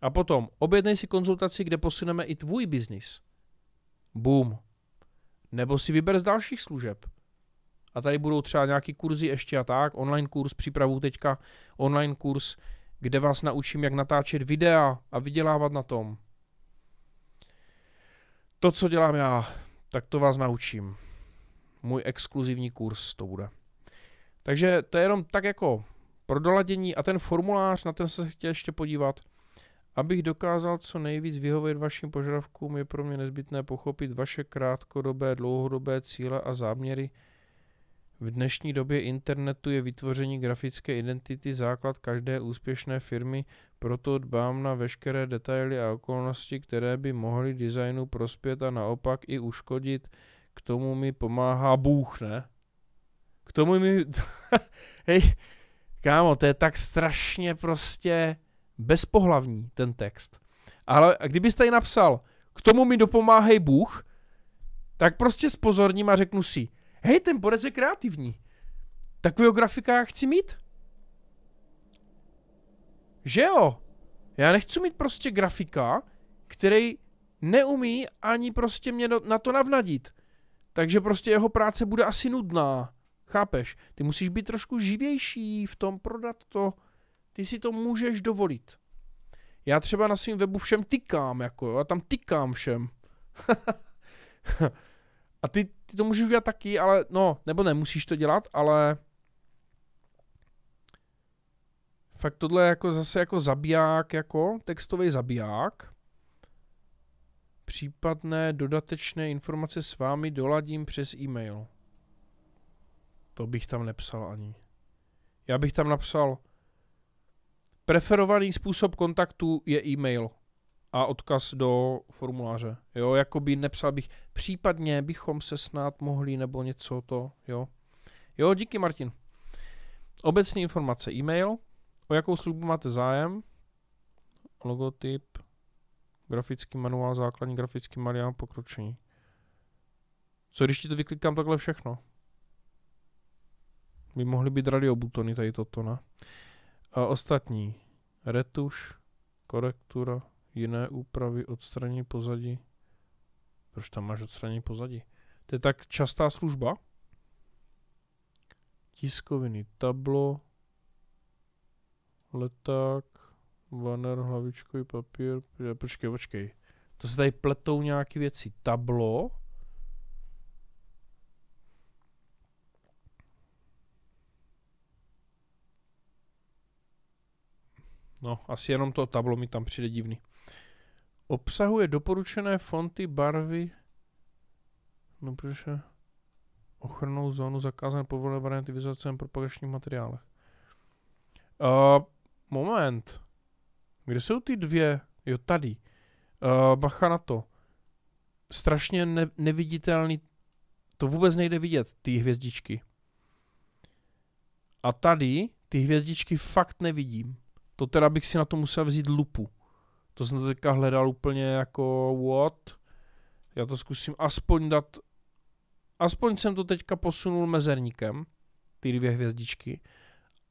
A potom objednej si konzultaci, kde posuneme i tvůj biznis boom. Nebo si vyber z dalších služeb. A tady budou třeba nějaký kurzy ještě a tak, online kurz, připravu teďka online kurz, kde vás naučím, jak natáčet videa a vydělávat na tom. To, co dělám já, tak to vás naučím. Můj exkluzivní kurz to bude. Takže to je jenom tak jako pro doladění a ten formulář, na ten se chtěl ještě podívat – Abych dokázal co nejvíc vyhovět vašim požadavkům, je pro mě nezbytné pochopit vaše krátkodobé, dlouhodobé cíle a záměry. V dnešní době internetu je vytvoření grafické identity základ každé úspěšné firmy, proto dbám na veškeré detaily a okolnosti, které by mohly designu prospět a naopak i uškodit. K tomu mi pomáhá Bůh, ne? K tomu mi... <laughs> Hej, kámo, to je tak strašně prostě bezpohlavní ten text. Ale kdybyste ji napsal, k tomu mi dopomáhej Bůh, tak prostě spozorním a řeknu si, hej, ten borec je kreativní. Takového grafika já chci mít. Že jo? Já nechci mít prostě grafika, který neumí ani prostě mě na to navnadit. Takže prostě jeho práce bude asi nudná. Chápeš? Ty musíš být trošku živější v tom, prodat to ty si to můžeš dovolit. Já třeba na svém webu všem tykám, jako jo, a tam tykám všem. <laughs> a ty, ty to můžeš udělat taky, ale no, nebo nemusíš to dělat, ale fakt tohle je jako zase jako zabiják, jako textový zabiják. Případné dodatečné informace s vámi doladím přes e-mail. To bych tam nepsal ani. Já bych tam napsal, Preferovaný způsob kontaktu je e-mail a odkaz do formuláře. Jo, jako by nepsal bych, případně bychom se snad mohli nebo něco to, jo. Jo, díky Martin. Obecní informace e-mail, o jakou službu máte zájem, logotyp, grafický manuál, základní grafický manuál, pokročení. Co když ti to vyklikám takhle všechno? By mohly být radiobutony tady toto, ne? A ostatní. Retuš, korektura, jiné úpravy, odstranění pozadí. Proč tam máš odstranění pozadí? To je tak častá služba? Tiskoviny, tablo, leták, banner, hlavičkový papír. Počkej, počkej. To se tady pletou nějaké věci. Tablo, No, asi jenom to tablo mi tam přijde divný. Obsahuje doporučené fonty, barvy... No, protože... Ochrannou zónu zakázané povolené varianty vizualizace na propagačních materiálech. Uh, moment. Kde jsou ty dvě? Jo, tady. Uh, bacha na to. Strašně ne- neviditelný. To vůbec nejde vidět, ty hvězdičky. A tady ty hvězdičky fakt nevidím. To teda bych si na to musel vzít lupu. To jsem teďka hledal úplně jako what. Já to zkusím aspoň dát, aspoň jsem to teďka posunul mezerníkem, ty dvě hvězdičky.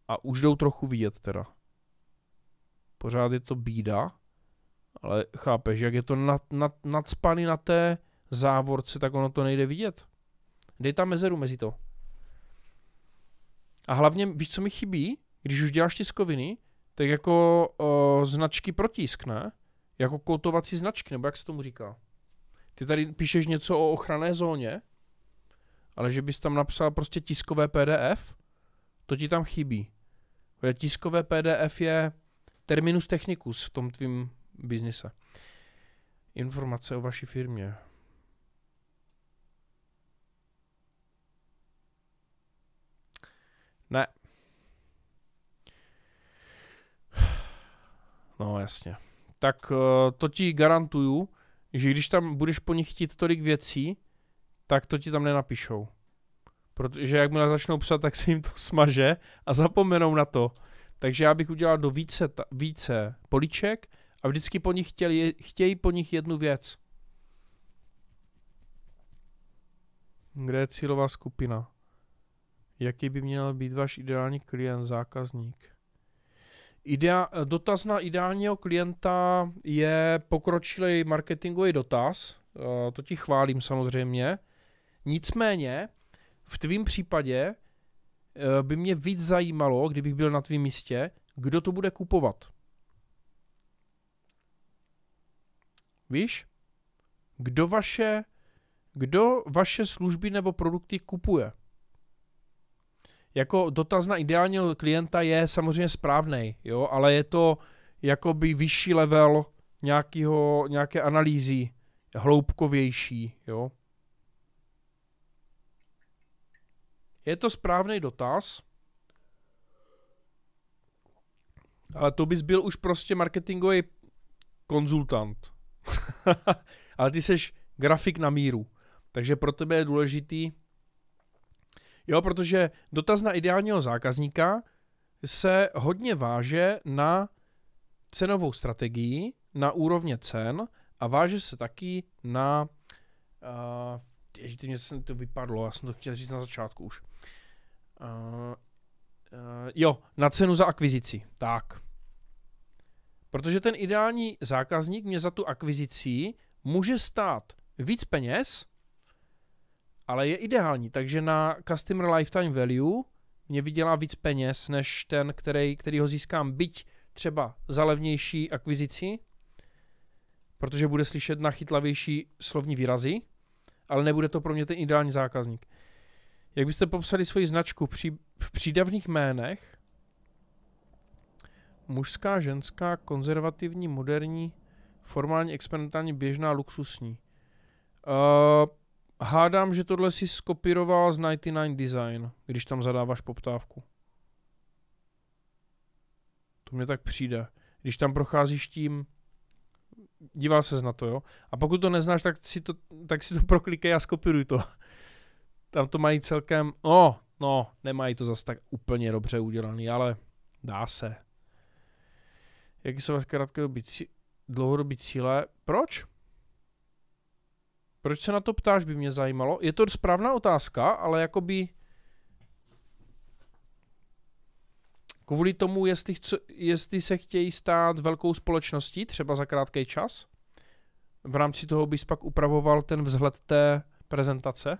A už jdou trochu vidět teda. Pořád je to bída, ale chápeš, jak je to nad, nad, nadspaný na té závorce, tak ono to nejde vidět. Dej tam mezeru mezi to. A hlavně, víš, co mi chybí? Když už děláš tiskoviny, tak jako uh, značky protisk, ne? Jako kultovací značky, nebo jak se tomu říká? Ty tady píšeš něco o ochranné zóně, ale že bys tam napsal prostě tiskové PDF, to ti tam chybí. Protože Tiskové PDF je terminus technicus v tom tvým biznise. Informace o vaší firmě. Ne, No jasně. Tak eh, to ti garantuju, že když tam budeš po nich chtít tolik věcí, tak to ti tam nenapíšou. Protože jakmile začnou psát, tak se jim to smaže a zapomenou na to. Takže já bych udělal do více, ta, více políček a vždycky po nich chtěli, chtějí po nich jednu věc. Kde je cílová skupina? Jaký by měl být váš ideální klient, zákazník? Idea, dotaz na ideálního klienta je pokročilý marketingový dotaz, eh, to ti chválím samozřejmě. Nicméně, v tvém případě eh, by mě víc zajímalo, kdybych byl na tvém místě, kdo to bude kupovat. Víš? Kdo vaše, kdo vaše služby nebo produkty kupuje? jako dotaz na ideálního klienta je samozřejmě správný, jo, ale je to jakoby vyšší level nějakýho, nějaké analýzy, hloubkovější, jo. Je to správný dotaz, ale to bys byl už prostě marketingový konzultant. <laughs> ale ty seš grafik na míru, takže pro tebe je důležitý, Jo, protože dotaz na ideálního zákazníka se hodně váže na cenovou strategii, na úrovně cen a váže se taky na... Uh, ježi, ty mě se to vypadlo, já jsem to chtěl říct na začátku už. Uh, uh, jo, na cenu za akvizici, tak. Protože ten ideální zákazník mě za tu akvizici může stát víc peněz, ale je ideální, takže na Customer Lifetime Value mě vydělá víc peněz, než ten, který, který ho získám, byť třeba za levnější akvizici, protože bude slyšet na chytlavější slovní výrazy, ale nebude to pro mě ten ideální zákazník. Jak byste popsali svoji značku při, v přídavných jménech? Mužská, ženská, konzervativní, moderní, formální, experimentální, běžná, luxusní. Uh, hádám, že tohle si skopíroval z 99 Design, když tam zadáváš poptávku. To mě tak přijde. Když tam procházíš tím, díval se na to, jo? A pokud to neznáš, tak si to, tak si to <laughs> proklikej a skopíruj to. Tam to mají celkem, no, no, nemají to zase tak úplně dobře udělaný, ale dá se. Jaký jsou vaše krátké dlouhodobí cíle? Proč? Proč se na to ptáš, by mě zajímalo. Je to správná otázka, ale jakoby... Kvůli tomu, jestli, chco, jestli se chtějí stát velkou společností, třeba za krátký čas, v rámci toho bys pak upravoval ten vzhled té prezentace.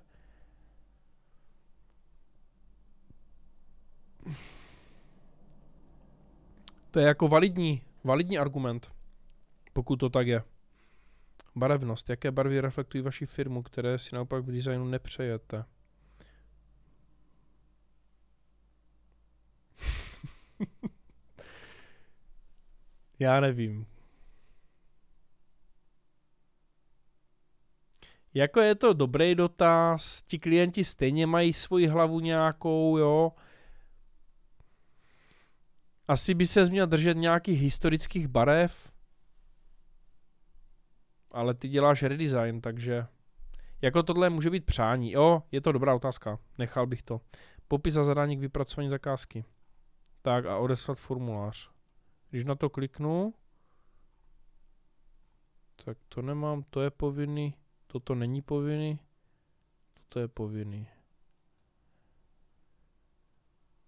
To je jako validní, validní argument, pokud to tak je. Barevnost. Jaké barvy reflektují vaši firmu, které si naopak v designu nepřejete? <laughs> Já nevím. Jako je to dobrý dotaz, ti klienti stejně mají svoji hlavu nějakou, jo. Asi by se měl držet nějakých historických barev, ale ty děláš redesign, takže jako tohle může být přání. Jo, je to dobrá otázka, nechal bych to. Popis a zadání k vypracování zakázky. Tak a odeslat formulář. Když na to kliknu, tak to nemám, to je povinný, toto není povinný, toto je povinný.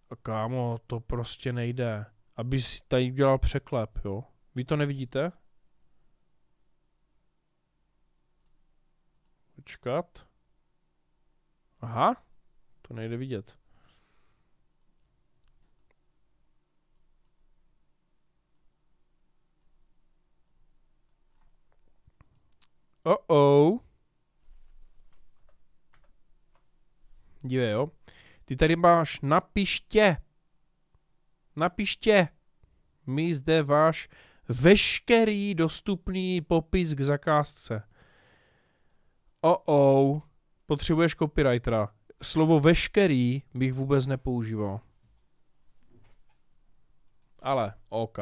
A kámo, to prostě nejde. Aby si tady udělal překlep, jo? Vy to nevidíte? počkat. Aha, to nejde vidět. Oh oh. Dívej, jo. Ty tady máš napiště. Napiště. My zde váš veškerý dostupný popis k zakázce oh, oh, potřebuješ copywritera. Slovo veškerý bych vůbec nepoužíval. Ale, OK.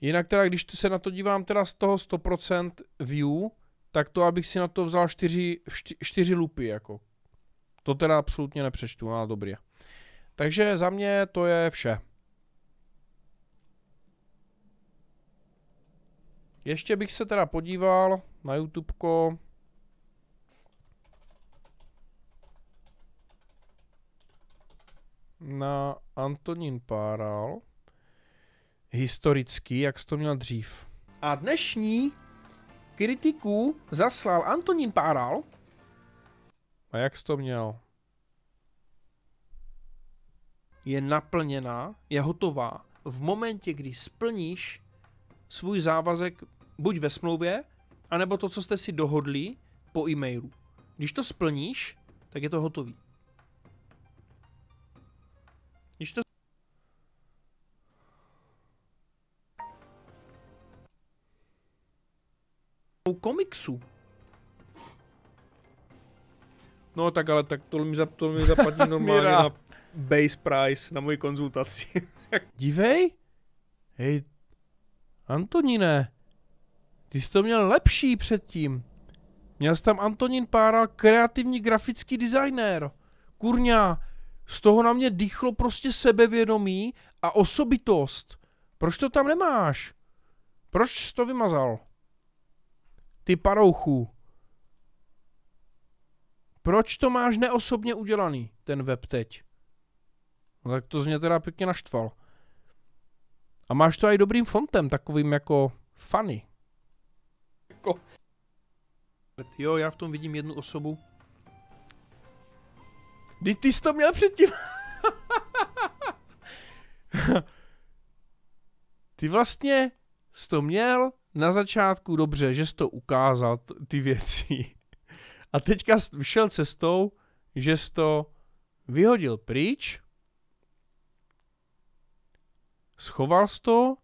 Jinak teda, když se na to dívám teda z toho 100% view, tak to, abych si na to vzal čtyři, čtyři lupy, jako. To teda absolutně nepřečtu, ale dobrý. Takže za mě to je vše. Ještě bych se teda podíval na YouTubeko, na Antonín Páral, historický, jak jsi to měl dřív. A dnešní kritiku zaslal Antonín Páral. A jak jsi to měl? Je naplněná, je hotová. V momentě, kdy splníš svůj závazek buď ve smlouvě, anebo to, co jste si dohodli po e-mailu. Když to splníš, tak je to hotový. U komiksu. No tak ale tak to mi, za, to mi zapadne <laughs> normálně na base price, na moji konzultaci. <laughs> Dívej, hej, Antonine, ty jsi to měl lepší předtím. Měl jsi tam Antonín Páral, kreativní grafický designér. Kurňa, z toho na mě dýchlo prostě sebevědomí a osobitost. Proč to tam nemáš? Proč jsi to vymazal? Ty parouchů. Proč to máš neosobně udělaný, ten web teď? No tak to z mě teda pěkně naštval. A máš to i dobrým fontem, takovým jako funny. Jako... Jo, já v tom vidím jednu osobu. Kdy ty jsi to měl předtím? <laughs> ty vlastně jsi to měl na začátku dobře, že jsi to ukázal, ty věci. <laughs> A teďka šel cestou, že jsi to vyhodil pryč, schoval jsi to,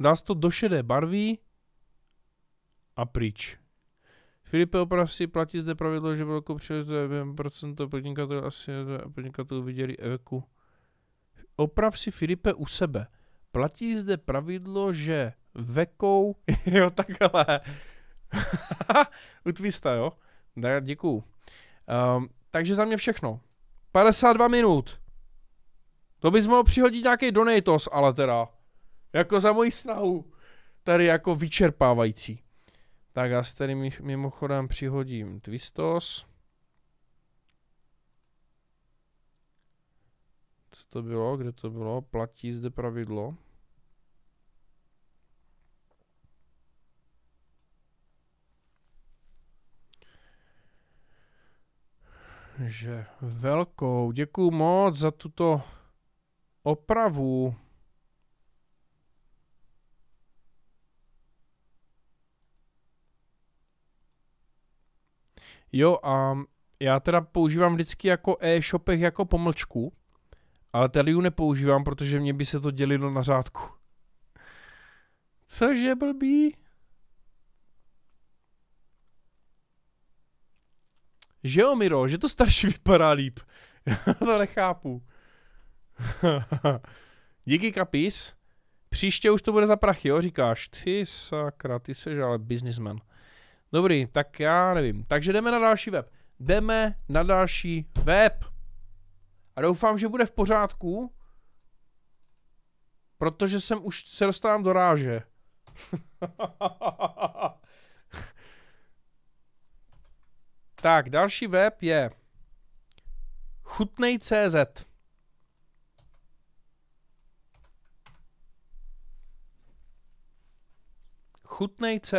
dal jsi to do šedé barvy a pryč. Filipe, oprav si platí zde pravidlo, že bylo příležitost procento podnikatelů asi podnikatelů viděli evku. Oprav si Filipe u sebe. Platí zde pravidlo, že vekou, <laughs> jo takhle, u Twista, jo, tak děkuju. Um, takže za mě všechno, 52 minut, to bys mohl přihodit nějaký donatos, ale teda, jako za moji snahu, tady jako vyčerpávající. Tak já si tady mimochodem přihodím Twistos. Co to bylo? Kde to bylo? Platí zde pravidlo. že velkou. děkuji moc za tuto opravu. Jo a já teda používám vždycky jako e-shopech jako pomlčku, ale tady ji nepoužívám, protože mě by se to dělilo na řádku. Cože blbý? Že jo, Miro, že to starší <laughs> vypadá líp. Já to nechápu. <laughs> Díky, Kapis. Příště už to bude za prachy, jo, říkáš. Ty sakra, ty seš ale businessman. Dobrý, tak já nevím. Takže jdeme na další web. Jdeme na další web. A doufám, že bude v pořádku. Protože jsem už se dostávám do ráže. <laughs> Tak, další web je chutnej.cz. Chutnej.cz.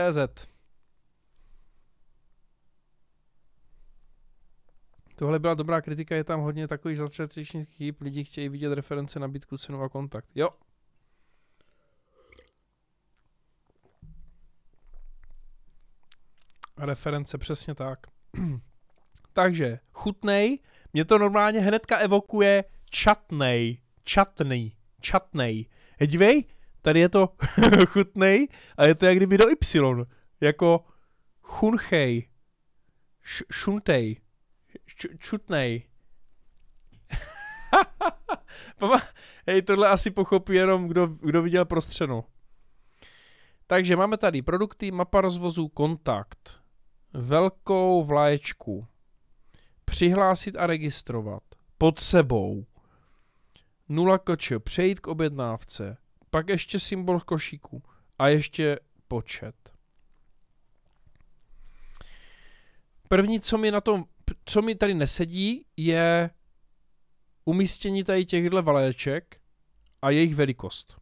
Tohle byla dobrá kritika, je tam hodně takových začátečních chyb, lidi chtějí vidět reference, nabídku, cenu a kontakt. Jo. Reference, přesně tak. <clears throat> Takže chutnej, mě to normálně hnedka evokuje čatnej, čatný, čatnej. Hedívej, tady je to <laughs> chutnej a je to jak kdyby do Y, jako chunchej, šuntej, čutnej. <laughs> Hej, tohle asi pochopí jenom kdo, kdo viděl prostřenu. Takže máme tady produkty, mapa rozvozu, kontakt velkou vlaječku, přihlásit a registrovat pod sebou nula kč, přejít k objednávce, pak ještě symbol košíku a ještě počet. První, co mi na tom, co mi tady nesedí, je umístění tady těchto valéček a jejich velikost.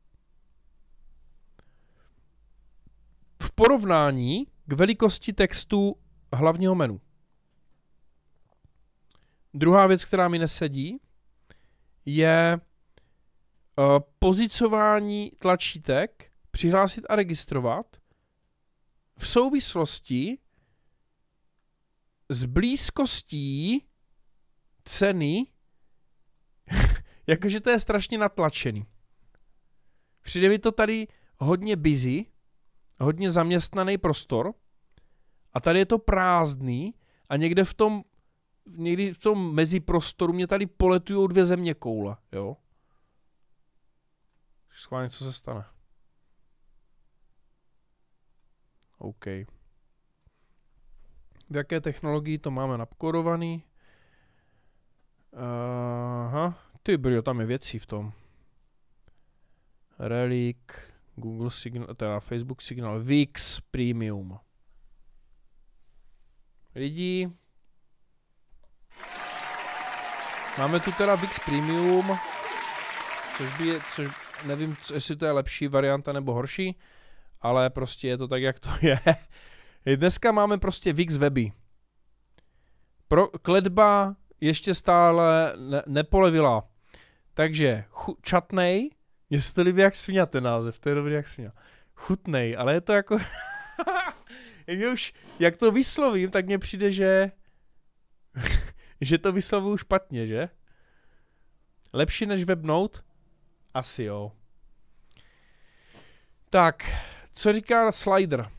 V porovnání k velikosti textu hlavního menu. Druhá věc, která mi nesedí, je eh, pozicování tlačítek, přihlásit a registrovat v souvislosti s blízkostí ceny, <laughs> jakože to je strašně natlačený. Přijde mi to tady hodně busy, hodně zaměstnaný prostor a tady je to prázdný a někde v tom, někdy v tom mezi prostoru mě tady poletují dvě země koule, jo. Schválně, co se stane. OK. V jaké technologii to máme napkodovaný? Aha, ty brio, tam je věcí v tom. Relik, Google Signal, teda Facebook Signal, VIX Premium. Lidi, máme tu teda VIX Premium, což by je, což nevím, co, jestli to je lepší varianta nebo horší, ale prostě je to tak, jak to je. Dneska máme prostě VIX weby. Pro, kledba ještě stále ne, nepolevila. Takže čatnej, mně se to líbí jak svině ten název, to je dobrý jak svině. Chutnej, ale je to jako... mě <laughs> už, jak to vyslovím, tak mně přijde, že... <laughs> že to vyslovuju špatně, že? Lepší než webnout? Asi jo. Tak, co říká Slider?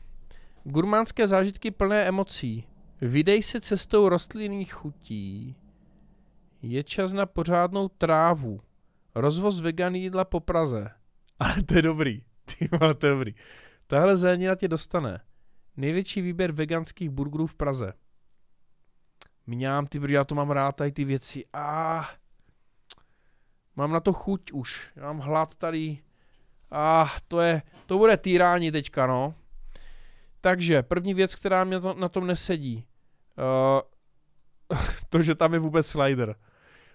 Gurmánské zážitky plné emocí. Vydej se cestou rostlinných chutí. Je čas na pořádnou trávu. Rozvoz vegan jídla po Praze. <laughs> Ale to je dobrý. Ty, to je dobrý. Tahle zelenina tě dostane. Největší výběr veganských burgerů v Praze. Mňám, ty brý, já to mám rád, tady ty věci. A ah, mám na to chuť už. Já mám hlad tady. A ah, to je, to bude týrání teďka, no. Takže, první věc, která mě to, na tom nesedí. Uh, <laughs> to, že tam je vůbec slider.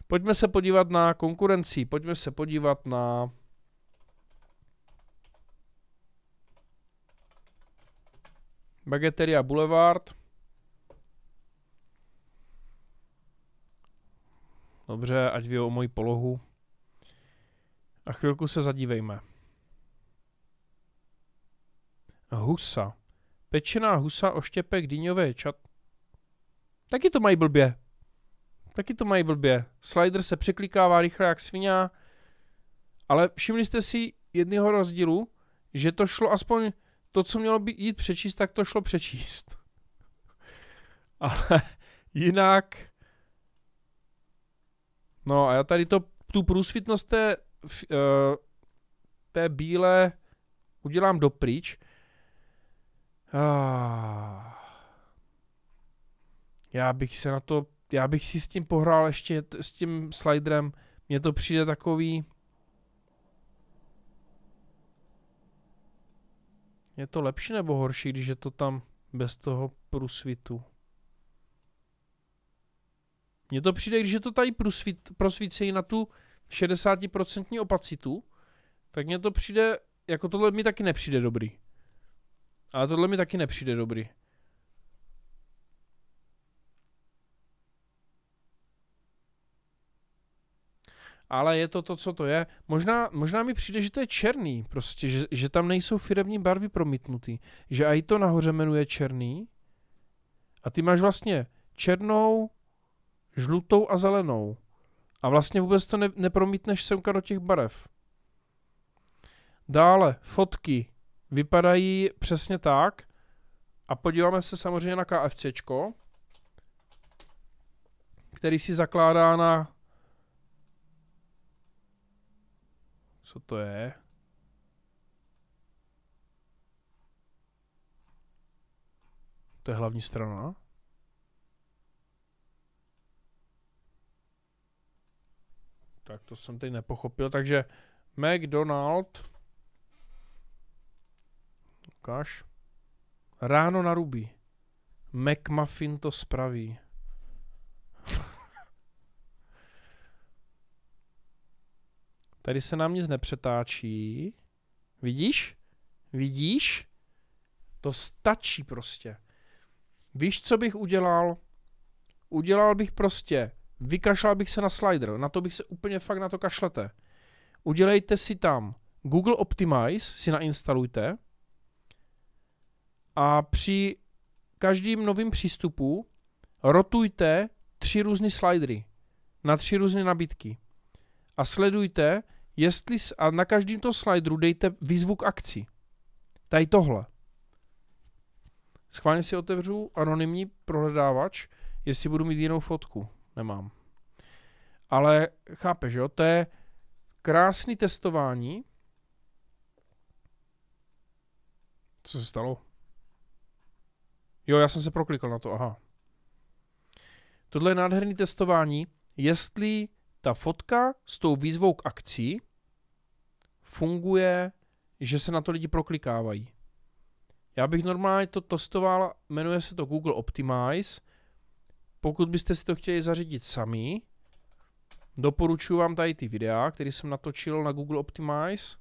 Pojďme se podívat na konkurenci, pojďme se podívat na Bageteria Boulevard. Dobře, ať ví o moji polohu. A chvilku se zadívejme. Husa. Pečená husa oštěpek, dýňové čat. Taky to mají blbě. Taky to mají blbě. Slider se překlikává rychle jak svině, ale všimli jste si jednoho rozdílu, že to šlo aspoň to, co mělo být jít přečíst, tak to šlo přečíst. <laughs> ale jinak... No a já tady to, tu průsvitnost té, eh, té bílé udělám dopryč. Ah. Já bych se na to já bych si s tím pohrál ještě s tím sliderem. Mně to přijde takový... Je to lepší nebo horší, když je to tam bez toho průsvitu? Mně to přijde, když je to tady průsvit, prosvícejí na tu 60% opacitu, tak mně to přijde, jako tohle mi taky nepřijde dobrý. Ale tohle mi taky nepřijde dobrý. ale je to to, co to je. Možná, možná mi přijde, že to je černý, prostě, že, že tam nejsou firemní barvy promítnutý, že i to nahoře jmenuje černý a ty máš vlastně černou, žlutou a zelenou a vlastně vůbec to ne, nepromítneš semka do těch barev. Dále, fotky vypadají přesně tak a podíváme se samozřejmě na KFCčko, který si zakládá na Co to je? To je hlavní strana. Tak to jsem teď nepochopil, takže McDonald. Ukáž. Ráno na ruby. McMuffin to spraví. Tady se nám nic nepřetáčí. Vidíš? Vidíš? To stačí prostě. Víš, co bych udělal? Udělal bych prostě, vykašlal bych se na slider, na to bych se úplně fakt na to kašlete. Udělejte si tam Google Optimize, si nainstalujte a při každým novým přístupu rotujte tři různé slidery na tři různé nabídky a sledujte, jestli a na každém to slajdu dejte výzvu k akci. Tady tohle. Schválně si otevřu anonymní prohledávač, jestli budu mít jinou fotku. Nemám. Ale chápeš, jo? To je krásný testování. Co se stalo? Jo, já jsem se proklikl na to, aha. Tohle je nádherný testování, jestli ta fotka s tou výzvou k akci funguje, že se na to lidi proklikávají. Já bych normálně to testoval, jmenuje se to Google Optimize. Pokud byste si to chtěli zařídit sami, doporučuji vám tady ty videa, které jsem natočil na Google Optimize.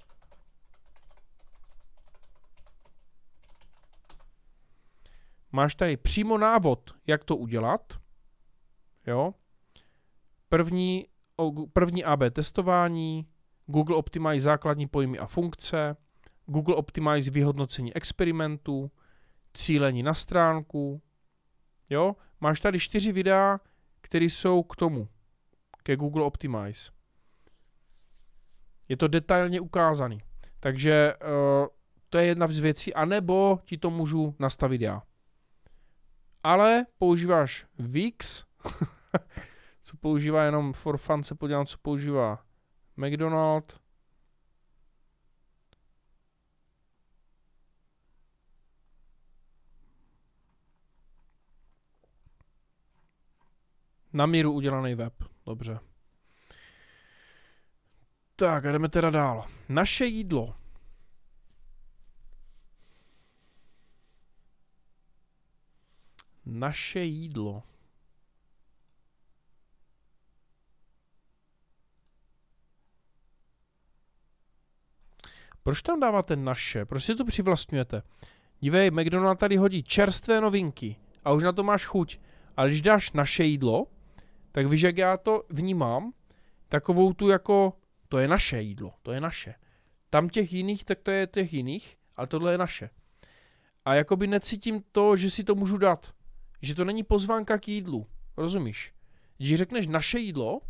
Máš tady přímo návod, jak to udělat. Jo. První první AB testování, Google Optimize základní pojmy a funkce, Google Optimize vyhodnocení experimentu, cílení na stránku. Jo? Máš tady čtyři videa, které jsou k tomu, ke Google Optimize. Je to detailně ukázaný. Takže uh, to je jedna z věcí, anebo ti to můžu nastavit já. Ale používáš Wix, <laughs> co používá jenom for fun, se podívám, co používá McDonald. Na míru udělaný web, dobře. Tak jdeme teda dál. Naše jídlo. Naše jídlo. Proč tam dáváte naše? Proč si to přivlastňujete? Dívej, McDonald tady hodí čerstvé novinky a už na to máš chuť. Ale když dáš naše jídlo, tak víš, jak já to vnímám, takovou tu jako, to je naše jídlo, to je naše. Tam těch jiných, tak to je těch jiných, ale tohle je naše. A jakoby necítím to, že si to můžu dát. Že to není pozvánka k jídlu, rozumíš? Když řekneš naše jídlo,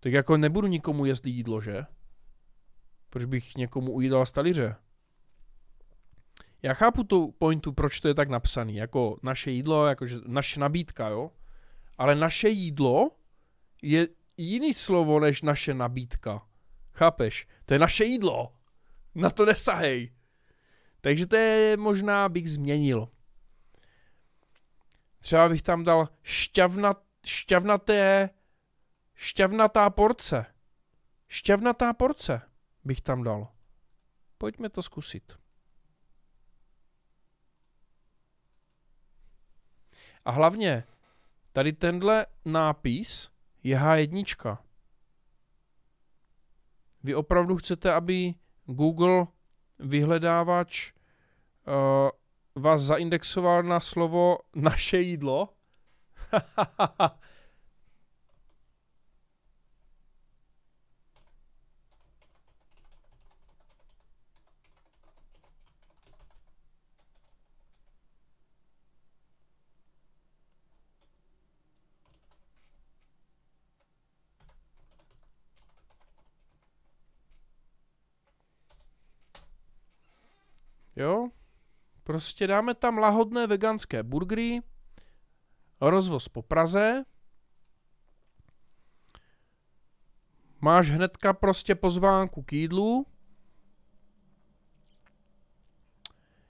tak jako nebudu nikomu jíst jídlo, že? Proč bych někomu ujídal z talíře? Já chápu tu pointu, proč to je tak napsaný, jako naše jídlo, jakože naše nabídka, jo? Ale naše jídlo je jiný slovo než naše nabídka. Chápeš? To je naše jídlo. Na to nesahej. Takže to je možná bych změnil. Třeba bych tam dal šťavnat, šťavnaté, šťavnatá porce. Šťavnatá porce bych tam dal. Pojďme to zkusit. A hlavně, tady tenhle nápis je H1. Vy opravdu chcete, aby Google vyhledávač uh, vás zaindexoval na slovo naše jídlo? <laughs> Prostě dáme tam lahodné veganské burgery, rozvoz po Praze, máš hnedka prostě pozvánku k jídlu.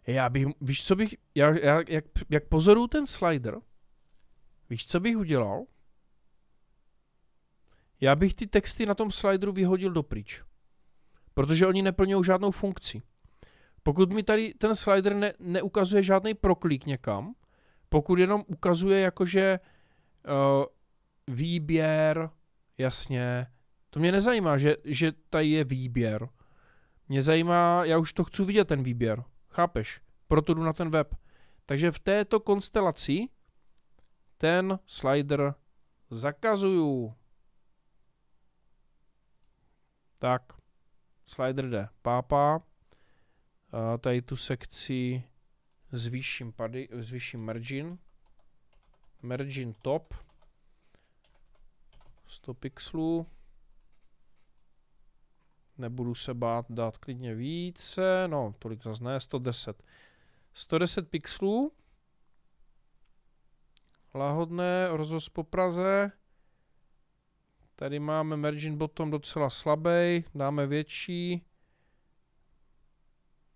Já bych, víš co bych, já, já, jak, jak pozoruju ten slider, víš co bych udělal? Já bych ty texty na tom slideru vyhodil do pryč. Protože oni neplňují žádnou funkci. Pokud mi tady ten slider ne, neukazuje žádný proklík někam, pokud jenom ukazuje jakože uh, výběr, jasně, to mě nezajímá, že, že tady je výběr. Mě zajímá, já už to chci vidět ten výběr, chápeš? Proto jdu na ten web. Takže v této konstelaci ten slider zakazuju. Tak, slider jde pápa tady tu sekci zvýším, pady, zvýším margin. Margin top. 100 pixelů. Nebudu se bát dát klidně více, no tolik zase ne, 110. 110 pixelů. Lahodné, rozhoz po Praze. Tady máme margin bottom docela slabý, dáme větší.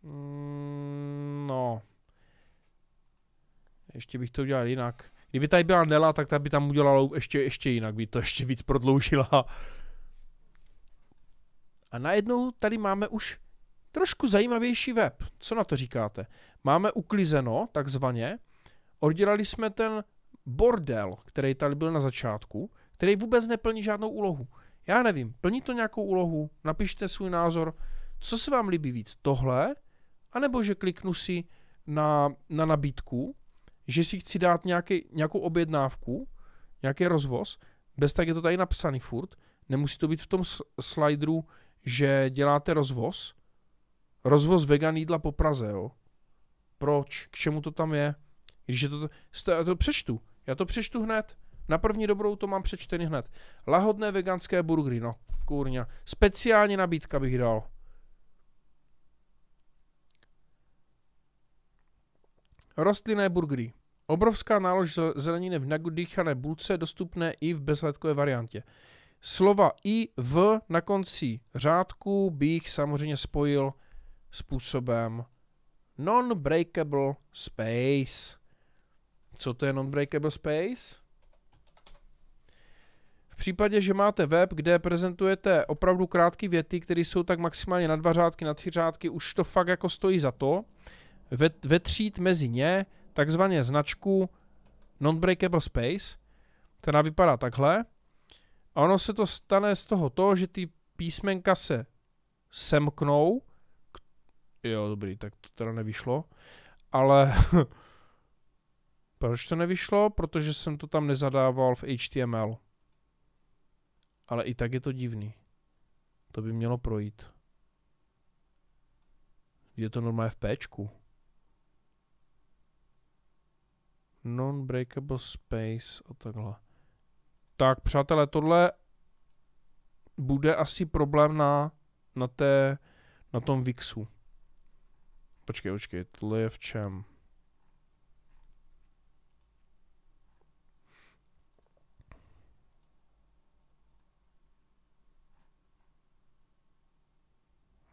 Mm, no. Ještě bych to udělal jinak. Kdyby tady byla Nela, tak ta by tam udělala ještě, ještě jinak, by to ještě víc prodloužila. A najednou tady máme už trošku zajímavější web. Co na to říkáte? Máme uklizeno, takzvaně. Oddělali jsme ten bordel, který tady byl na začátku, který vůbec neplní žádnou úlohu. Já nevím, plní to nějakou úlohu, napište svůj názor, co se vám líbí víc, tohle anebo že kliknu si na, na nabídku, že si chci dát nějaký, nějakou objednávku, nějaký rozvoz, bez tak je to tady napsaný furt, nemusí to být v tom slideru, že děláte rozvoz, rozvoz vegan jídla po Praze, jo. Proč? K čemu to tam je? Když je to, to, to přečtu, já to přečtu hned, na první dobrou to mám přečtený hned. Lahodné veganské burgery, no, kurňa. Speciální nabídka bych dal. Rostlinné burgery. Obrovská nálož zeleniny v nagudýchané bulce, dostupné i v bezhledkové variantě. Slova i v na konci řádku bych samozřejmě spojil způsobem non-breakable space. Co to je non-breakable space? V případě, že máte web, kde prezentujete opravdu krátké věty, které jsou tak maximálně na dva řádky, na tři řádky, už to fakt jako stojí za to vetřít mezi ně takzvaně značku Non-Breakable Space, která vypadá takhle. A ono se to stane z toho to, že ty písmenka se semknou. Jo, dobrý, tak to teda nevyšlo. Ale <laughs> proč to nevyšlo? Protože jsem to tam nezadával v HTML. Ale i tak je to divný. To by mělo projít. Je to normálně v péčku. Non-breakable space, a takhle. Tak, přátelé, tohle bude asi problém na, na, té, na tom Vixu. Počkej, počkej, tohle je v čem?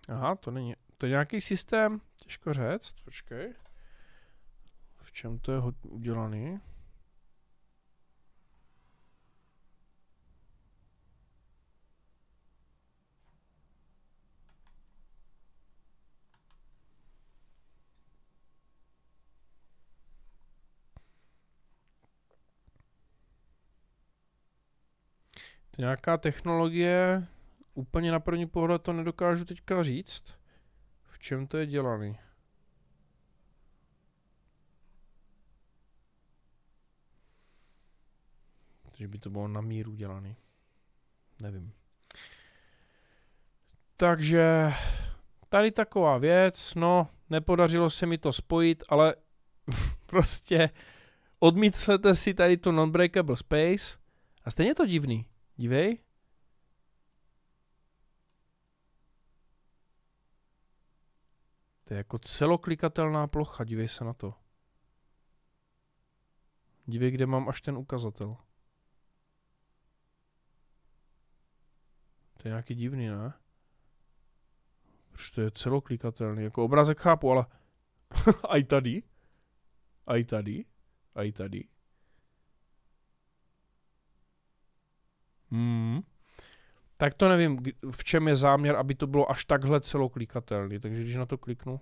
Aha, to není, to je nějaký systém, těžko říct, počkej v čem to je udělaný? To nějaká technologie, úplně na první pohled to nedokážu teďka říct, v čem to je dělaný. že by to bylo na míru udělané. Nevím. Takže tady taková věc, no, nepodařilo se mi to spojit, ale <laughs> prostě odmyslete si tady tu non-breakable space a stejně to divný. Dívej. To je jako celoklikatelná plocha, dívej se na to. Dívej, kde mám až ten ukazatel. To je nějaký divný, ne? Proč to je celoklikatelný? Jako obrazek chápu, ale... a <laughs> i tady? A i tady? A i tady? Hmm. Tak to nevím, v čem je záměr, aby to bylo až takhle celoklikatelný. Takže když na to kliknu...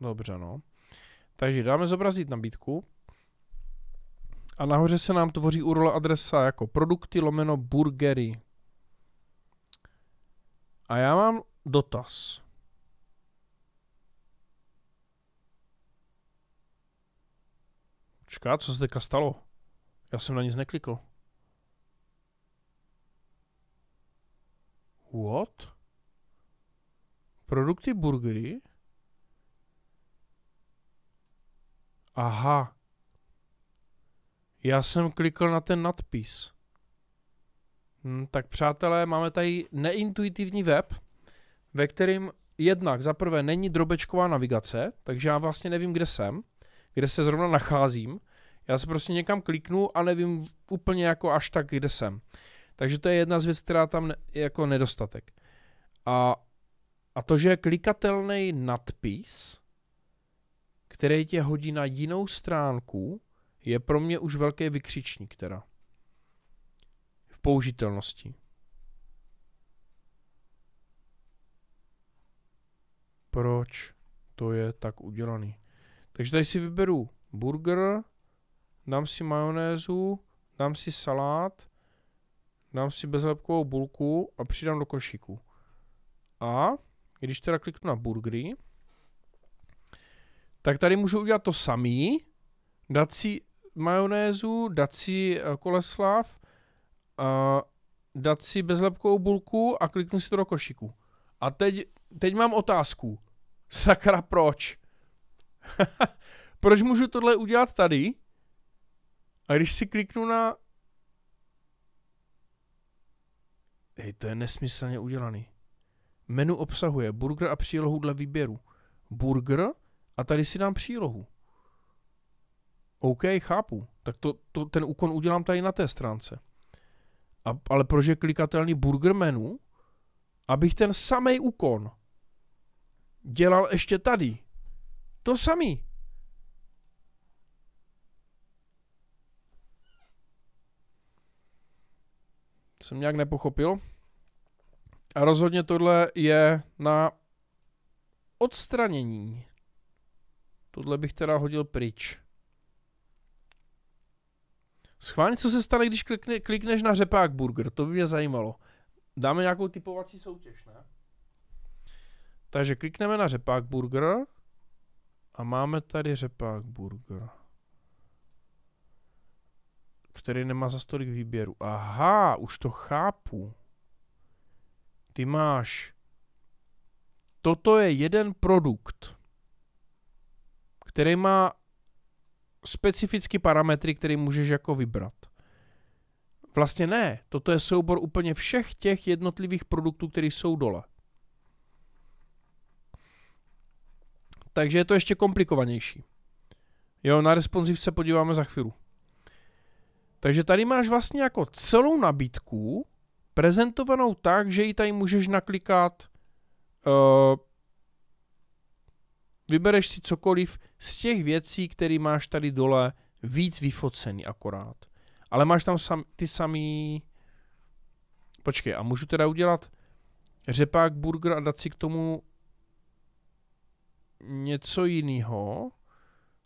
Dobře, no. Takže dáme zobrazit nabídku. A nahoře se nám tvoří URL adresa jako produkty lomeno burgery. A já mám dotaz. Čeká, co se teďka stalo? Já jsem na nic neklikl. What? Produkty burgery? Aha. Já jsem klikl na ten nadpis. Hm, tak přátelé, máme tady neintuitivní web, ve kterým jednak zaprvé není drobečková navigace, takže já vlastně nevím, kde jsem, kde se zrovna nacházím. Já se prostě někam kliknu a nevím úplně jako až tak, kde jsem. Takže to je jedna z věcí, která tam je jako nedostatek. A, a to, že je klikatelný nadpis, který tě hodí na jinou stránku, je pro mě už velký vykřičník teda. V použitelnosti. Proč to je tak udělaný? Takže tady si vyberu burger, dám si majonézu, dám si salát, dám si bezlepkovou bulku a přidám do košíku. A když teda kliknu na burgery, tak tady můžu udělat to samý, dát si majonézu, dát si eh, koleslav, a dát si bezlepkovou bulku a kliknu si to do košíku. A teď, teď mám otázku. Sakra, proč? <laughs> proč můžu tohle udělat tady? A když si kliknu na... Hej, to je nesmyslně udělaný. Menu obsahuje burger a přílohu dle výběru. Burger a tady si dám přílohu. OK, chápu, tak to, to, ten úkon udělám tady na té stránce. A, ale proč je klikatelný burger menu, abych ten samý úkon dělal ještě tady. To samý. Jsem nějak nepochopil. A rozhodně tohle je na odstranění. Tohle bych teda hodil pryč. Schválně, co se stane, když klikne, klikneš na řepák burger, to by mě zajímalo. Dáme nějakou typovací soutěž, ne? Takže klikneme na řepák burger a máme tady řepák burger. Který nemá za tolik výběru. Aha, už to chápu. Ty máš... Toto je jeden produkt, který má specifický parametry, které můžeš jako vybrat. Vlastně ne, toto je soubor úplně všech těch jednotlivých produktů, které jsou dole. Takže je to ještě komplikovanější. Jo, na responsiv se podíváme za chvíli. Takže tady máš vlastně jako celou nabídku prezentovanou tak, že ji tady můžeš naklikat uh, Vybereš si cokoliv z těch věcí, které máš tady dole víc vyfocený akorát. Ale máš tam sam, ty samý... Počkej, a můžu teda udělat řepák, burger a dát si k tomu něco jiného?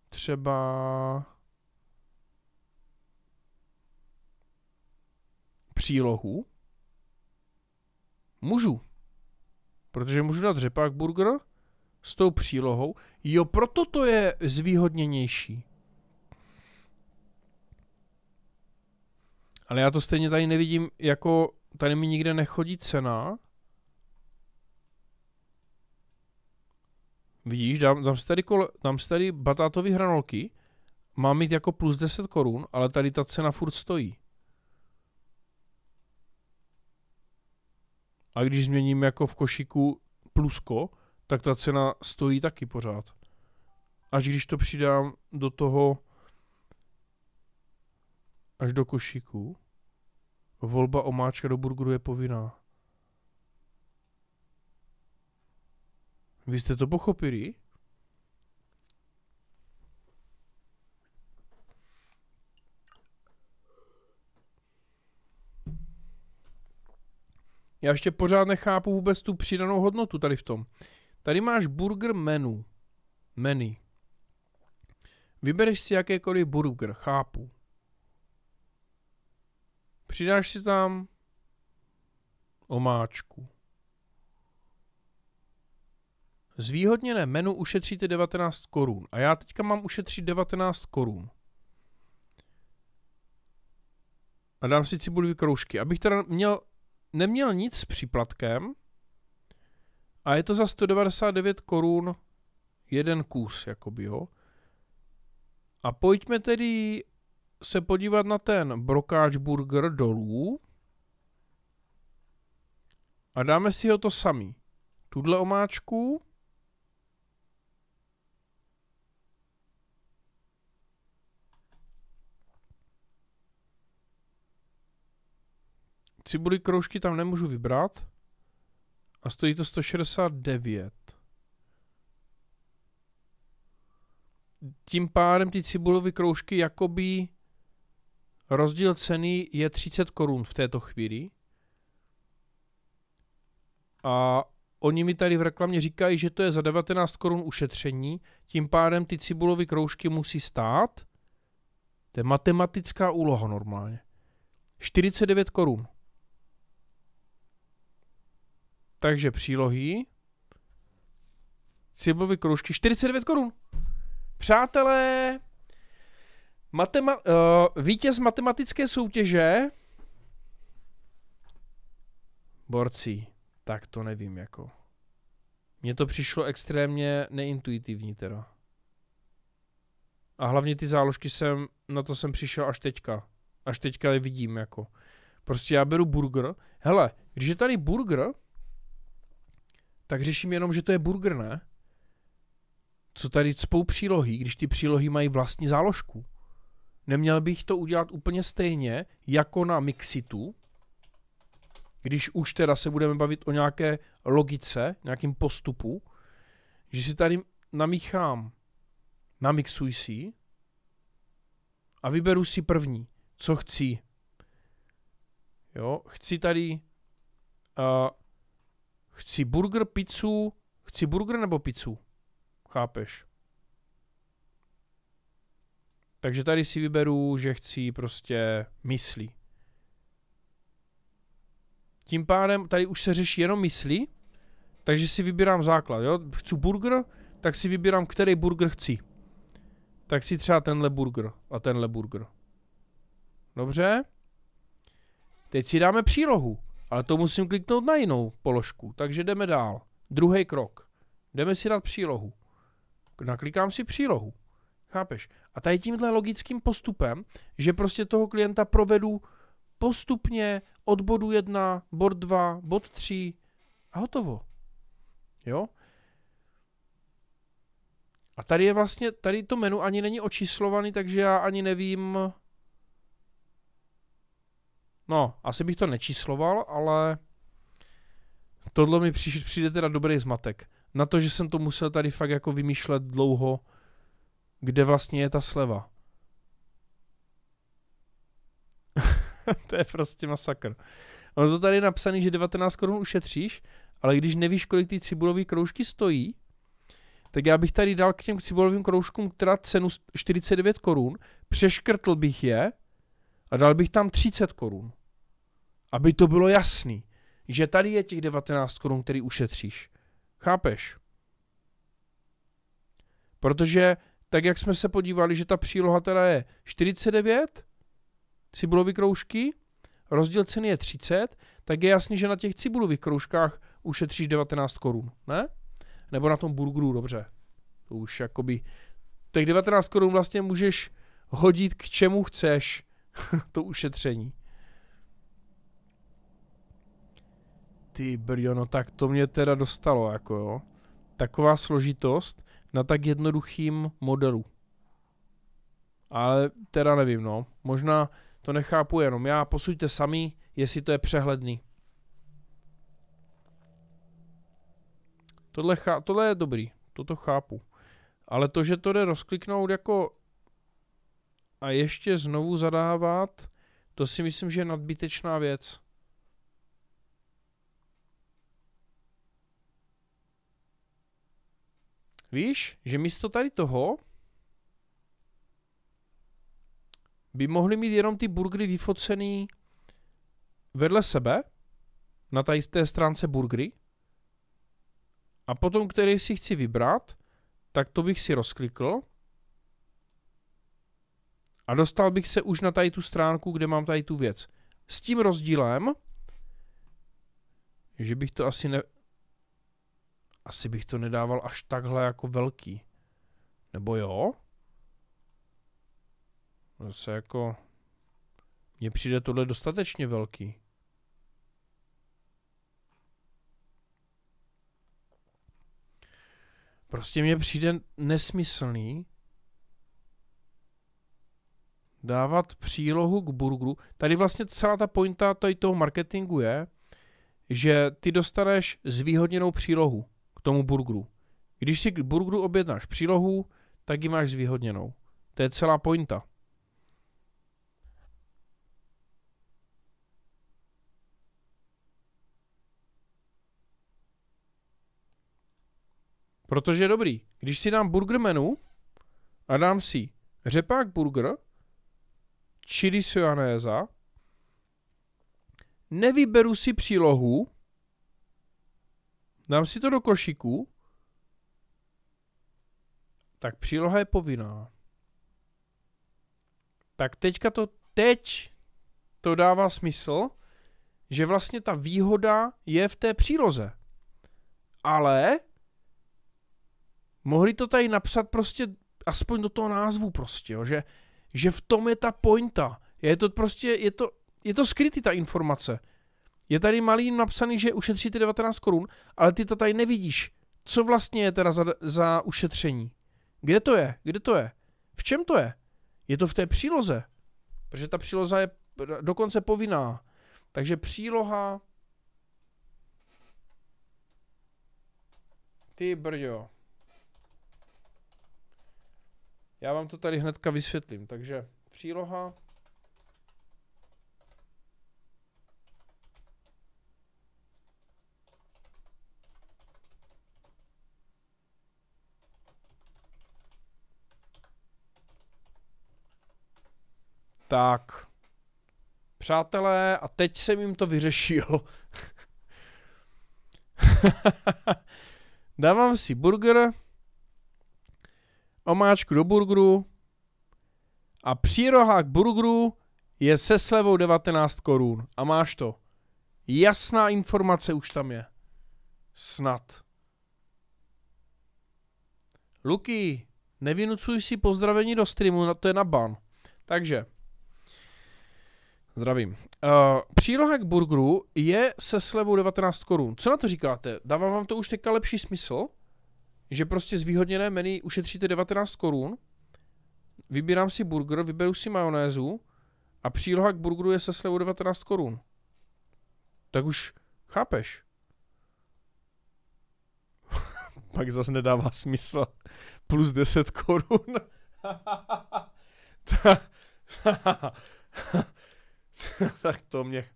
Třeba... Přílohu? Můžu. Protože můžu dát řepák burger s tou přílohou, jo, proto to je zvýhodněnější. Ale já to stejně tady nevidím, jako tady mi nikde nechodí cena. Vidíš, dám, dám, si, tady kole, dám si tady batátový hranolky, mám mít jako plus 10 korun, ale tady ta cena furt stojí. A když změním jako v košíku plusko, tak ta cena stojí taky pořád. Až když to přidám do toho, až do košíku, volba omáčka do burgeru je povinná. Vy jste to pochopili? Já ještě pořád nechápu vůbec tu přidanou hodnotu tady v tom. Tady máš burger menu. Menu. Vybereš si jakékoliv burger, chápu. Přidáš si tam omáčku. Zvýhodněné menu ušetříte 19 korun. A já teďka mám ušetřit 19 korun. A dám si cibulové kroužky. Abych teda měl, neměl nic s příplatkem, a je to za 199 korun jeden kus, jakoby, jo. A pojďme tedy se podívat na ten brokáč burger dolů a dáme si ho to samý. Tudle omáčku. Cibuli kroužky tam nemůžu vybrat. A stojí to 169. Tím pádem ty cibulové kroužky jakoby rozdíl ceny je 30 korun v této chvíli. A oni mi tady v reklamě říkají, že to je za 19 korun ušetření, tím pádem ty cibulové kroužky musí stát. To je matematická úloha normálně. 49 korun. Takže přílohy. Cibovy kroužky 49 korun. Přátelé, matema- uh, vítěz matematické soutěže. Borci, tak to nevím jako. Mně to přišlo extrémně neintuitivní teda. A hlavně ty záložky jsem, na to jsem přišel až teďka. Až teďka je vidím jako. Prostě já beru burger. Hele, když je tady burger, tak řeším jenom, že to je burger, ne? Co tady cpou přílohy, když ty přílohy mají vlastní záložku? Neměl bych to udělat úplně stejně, jako na Mixitu, když už teda se budeme bavit o nějaké logice, nějakým postupu, že si tady namíchám, namixuj si a vyberu si první, co chci. Jo, chci tady uh, Chci burger, pizzu, chci burger nebo pizzu? Chápeš? Takže tady si vyberu, že chci prostě mysli. Tím pádem tady už se řeší jenom mysli, takže si vybírám základ, jo? Chci burger, tak si vybírám, který burger chci. Tak si třeba tenhle burger a tenhle burger. Dobře. Teď si dáme přílohu. Ale to musím kliknout na jinou položku, takže jdeme dál. Druhý krok. Jdeme si dát přílohu. Naklikám si přílohu. Chápeš? A tady tímhle logickým postupem, že prostě toho klienta provedu postupně od bodu 1, bod 2, bod 3 a hotovo. Jo? A tady je vlastně, tady to menu ani není očíslovaný, takže já ani nevím, No, asi bych to nečísloval, ale tohle mi přijde, přijde teda dobrý zmatek. Na to, že jsem to musel tady fakt jako vymýšlet dlouho, kde vlastně je ta sleva. <laughs> to je prostě masakr. Ono to tady je napsané, že 19 korun ušetříš, ale když nevíš, kolik ty cibulové kroužky stojí, tak já bych tady dal k těm cibulovým kroužkům, která cenu 49 korun, přeškrtl bych je a dal bych tam 30 korun aby to bylo jasný, že tady je těch 19 korun, který ušetříš. Chápeš? Protože tak jak jsme se podívali, že ta příloha teda je 49 cibulový kroužky, rozdíl ceny je 30, tak je jasný, že na těch cibulových kroužkách ušetříš 19 korun, ne? Nebo na tom burgeru, dobře. To už jakoby... Těch 19 korun vlastně můžeš hodit k čemu chceš <laughs> to ušetření. ty brjo, no tak to mě teda dostalo, jako jo. Taková složitost na tak jednoduchým modelu. Ale teda nevím, no. Možná to nechápu jenom já. Posuďte sami, jestli to je přehledný. Tohle, chá, tohle je dobrý, toto chápu. Ale to, že to jde rozkliknout jako a ještě znovu zadávat, to si myslím, že je nadbytečná věc. Víš, že místo tady toho by mohli mít jenom ty burgery vyfocený vedle sebe, na tady té stránce burgery. A potom, který si chci vybrat, tak to bych si rozklikl. A dostal bych se už na tady tu stránku, kde mám tady tu věc. S tím rozdílem, že bych to asi ne, asi bych to nedával až takhle jako velký. Nebo jo? Zase jako... Mně přijde tohle dostatečně velký. Prostě mně přijde nesmyslný dávat přílohu k burgeru. Tady vlastně celá ta pointa tady toho marketingu je, že ty dostaneš zvýhodněnou přílohu tomu burgeru. Když si k burgeru objednáš přílohu, tak ji máš zvýhodněnou. To je celá pointa. Protože je dobrý, když si dám burger menu a dám si řepák burger, chili sojanéza, nevyberu si přílohu, Dám si to do košíku. Tak příloha je povinná. Tak teďka to, teď to dává smysl, že vlastně ta výhoda je v té příloze. Ale mohli to tady napsat prostě aspoň do toho názvu prostě, jo, že, že v tom je ta pointa. Je to prostě, je to, je to skrytý ta informace. Je tady malý napsaný, že ušetříte 19 korun, ale ty to tady nevidíš. Co vlastně je teda za, za ušetření? Kde to je? Kde to je? V čem to je? Je to v té příloze. Protože ta příloza je dokonce povinná. Takže příloha... Ty brďo. Já vám to tady hnedka vysvětlím. Takže příloha Tak. Přátelé, a teď se jim to vyřešil. <laughs> Dávám si burger, omáčku do burgeru a příroha k burgeru je se slevou 19 korun. A máš to. Jasná informace už tam je. Snad. Luky, nevinucuj si pozdravení do streamu, to je na ban. Takže, Zdravím. Uh, příloha k burgeru je se slevou 19 korun. Co na to říkáte? Dává vám to už teďka lepší smysl? Že prostě zvýhodněné menu ušetříte 19 korun, vybírám si burger, vyberu si majonézu a příloha k burgeru je se slevou 19 korun. Tak už chápeš. <laughs> Pak zase nedává smysl. Plus 10 korun. <laughs> <laughs> <laughs> tak to mě,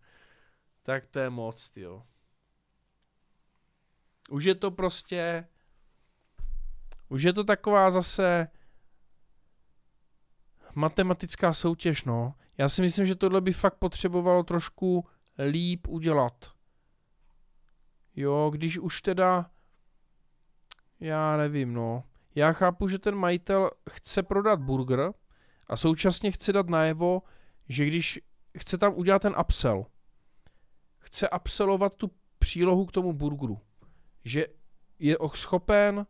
tak to je moc, jo. Už je to prostě, už je to taková zase matematická soutěž, no. Já si myslím, že tohle by fakt potřebovalo trošku líp udělat. Jo, když už teda, já nevím, no. Já chápu, že ten majitel chce prodat burger a současně chce dát najevo, že když chce tam udělat ten upsell. Chce upsellovat tu přílohu k tomu burgeru. Že je schopen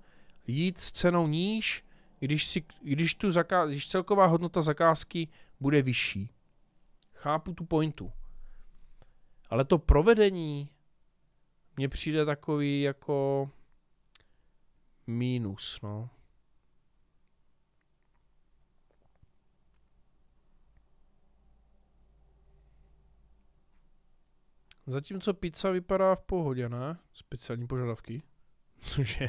jít s cenou níž, když, si, když, tu zaká, když celková hodnota zakázky bude vyšší. Chápu tu pointu. Ale to provedení mně přijde takový jako mínus, no. Zatímco pizza vypadá v pohodě, ne? Speciální požadavky. <laughs> Cože?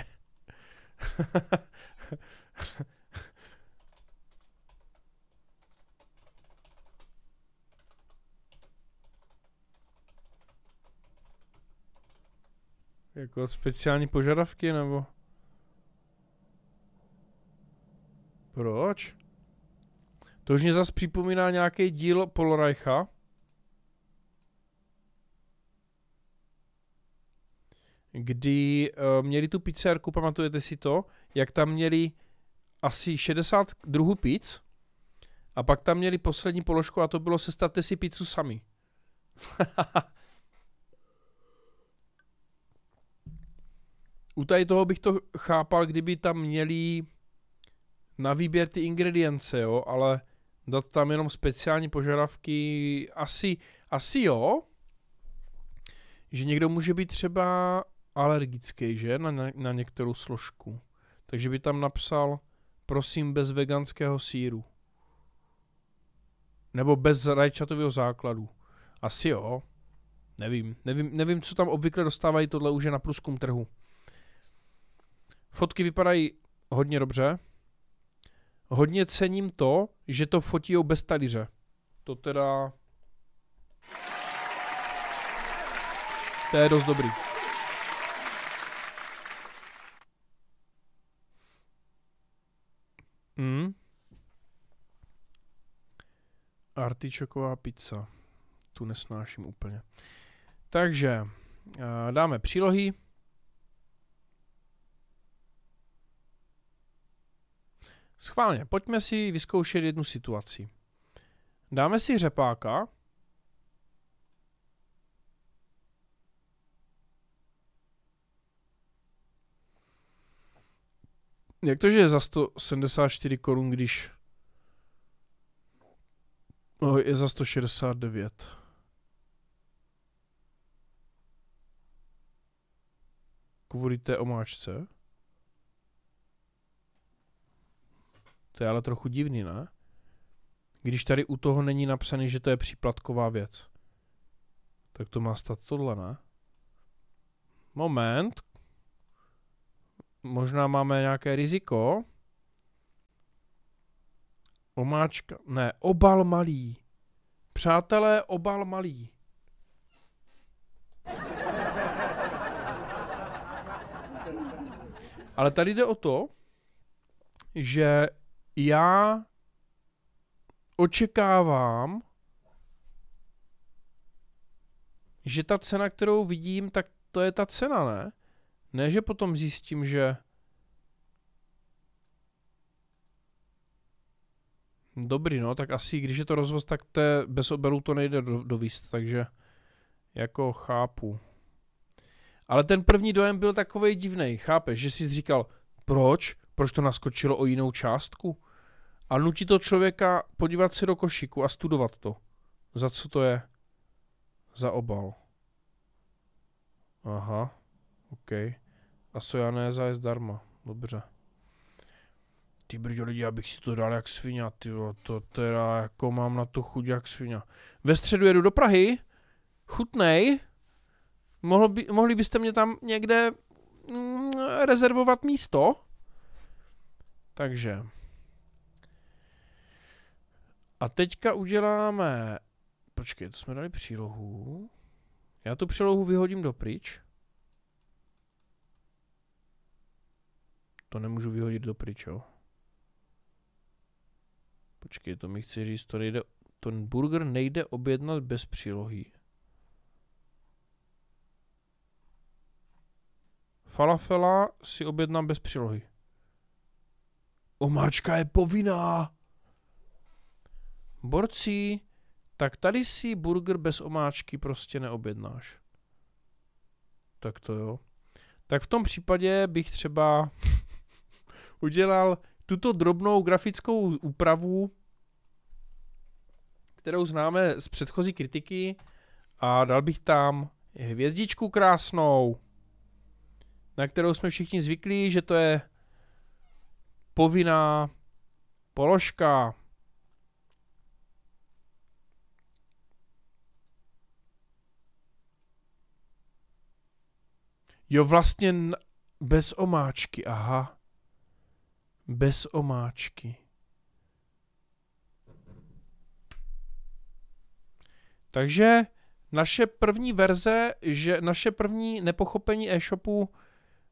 <laughs> jako speciální požadavky, nebo? Proč? To už mě zase připomíná nějaký díl Polreicha. kdy uh, měli tu pizzerku, pamatujete si to, jak tam měli asi 60 druhů pizz a pak tam měli poslední položku a to bylo sestavte si pizzu sami. <laughs> U tady toho bych to chápal, kdyby tam měli na výběr ty ingredience, jo, ale dát tam jenom speciální požadavky, asi, asi jo, že někdo může být třeba alergický, že, na, na, na některou složku. Takže by tam napsal, prosím, bez veganského síru. Nebo bez rajčatového základu. Asi jo. Nevím. nevím. Nevím, co tam obvykle dostávají, tohle už je na průzkum trhu. Fotky vypadají hodně dobře. Hodně cením to, že to fotí bez talíře. To teda... To je dost dobrý. Mm. Artičoková pizza. Tu nesnáším úplně. Takže eh, dáme přílohy. Schválně, pojďme si vyzkoušet jednu situaci. Dáme si řepáka, Jak to, že je za 174 korun, když oh, je za 169? Kvůli té omáčce? To je ale trochu divný, ne? Když tady u toho není napsaný, že to je příplatková věc. Tak to má stát tohle, ne? Moment, možná máme nějaké riziko. Omáčka, ne, obal malý. Přátelé, obal malý. Ale tady jde o to, že já očekávám, že ta cena, kterou vidím, tak to je ta cena, ne? Ne, že potom zjistím, že... Dobrý, no, tak asi když je to rozvoz, tak to bez obelů to nejde do, dovíst, takže jako chápu. Ale ten první dojem byl takový divný, chápeš, že jsi říkal, proč? Proč to naskočilo o jinou částku? A nutí to člověka podívat se do košíku a studovat to. Za co to je? Za obal. Aha, Okay. A sojanéza je zdarma, dobře. Ty brďo lidi, abych si to dal jak svině, ty to teda jako mám na to chuť jak svině. Ve středu jedu do Prahy, chutnej, Mohl by, mohli byste mě tam někde mm, rezervovat místo? Takže. A teďka uděláme... Počkej, to jsme dali přílohu. Já tu přílohu vyhodím do pryč. To nemůžu vyhodit do pryč, jo. Počkej, to mi chci říct, to nejde, ten burger nejde objednat bez přílohy. Falafela si objednám bez přílohy. Omáčka je povinná. Borci, tak tady si burger bez omáčky prostě neobjednáš. Tak to jo. Tak v tom případě bych třeba udělal tuto drobnou grafickou úpravu, kterou známe z předchozí kritiky a dal bych tam hvězdičku krásnou, na kterou jsme všichni zvyklí, že to je povinná položka. Jo, vlastně bez omáčky, aha bez omáčky. Takže naše první verze, že naše první nepochopení e-shopu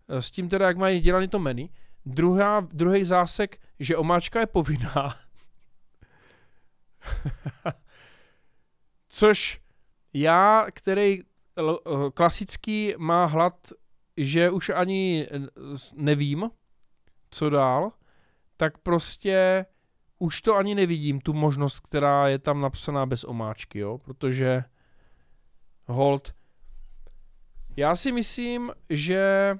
eh, s tím teda, jak mají dělaný to menu, druhá, druhý zásek, že omáčka je povinná. <laughs> Což já, který eh, klasický má hlad, že už ani nevím, co dál, tak prostě už to ani nevidím, tu možnost, která je tam napsaná bez omáčky, jo, protože hold. Já si myslím, že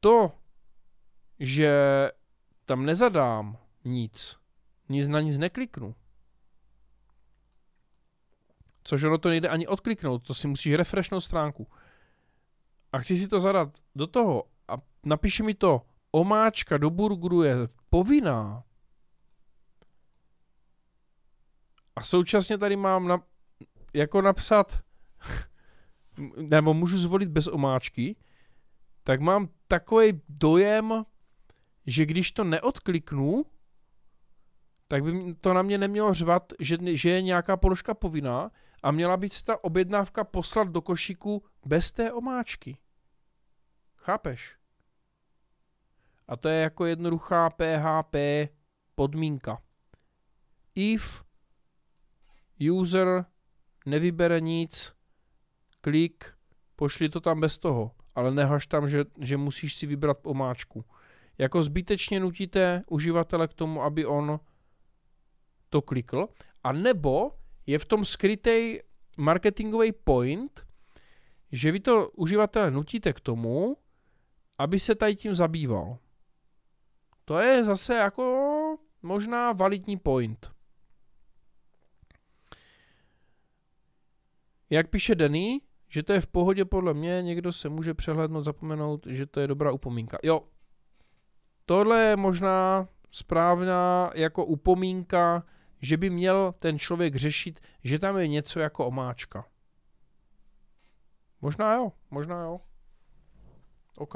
to, že tam nezadám nic, nic na nic nekliknu, což ono to nejde ani odkliknout, to si musíš refreshnout stránku. A chci si to zadat do toho a napíše mi to omáčka do burgeru je povinná. A současně tady mám na, jako napsat, <laughs> nebo můžu zvolit bez omáčky, tak mám takový dojem, že když to neodkliknu, tak by to na mě nemělo řvat, že, že je nějaká položka povinná a měla by se ta objednávka poslat do košíku bez té omáčky. Chápeš? A to je jako jednoduchá PHP podmínka. If user nevybere nic, klik, pošli to tam bez toho, ale nehaš tam, že, že musíš si vybrat pomáčku. Jako zbytečně nutíte uživatele k tomu, aby on to klikl, a nebo je v tom skrytý marketingový point, že vy to uživatele nutíte k tomu, aby se tady tím zabýval. To je zase jako možná validní point. Jak píše Denny, že to je v pohodě podle mě, někdo se může přehlednout, zapomenout, že to je dobrá upomínka. Jo, tohle je možná správná jako upomínka, že by měl ten člověk řešit, že tam je něco jako omáčka. Možná jo, možná jo. OK.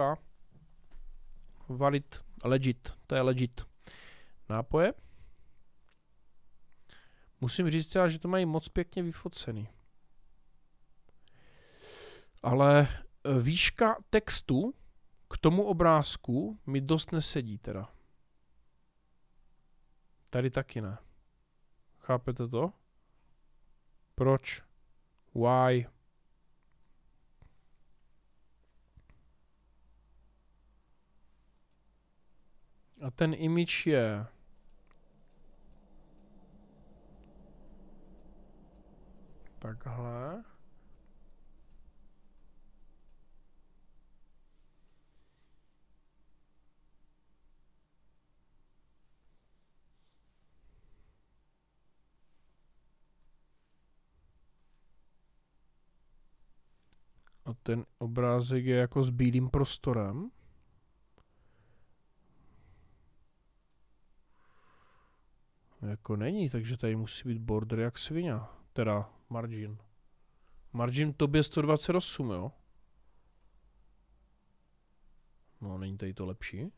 Valid Legit, to je legit. Nápoje. Musím říct že to mají moc pěkně vyfocený. Ale e, výška textu k tomu obrázku mi dost nesedí teda. Tady taky ne. Chápete to? Proč? Why? A ten image je... Takhle. A ten obrázek je jako s bílým prostorem. Jako není, takže tady musí být border jak svině. Teda margin. Margin tobě 128, jo? No, není tady to lepší?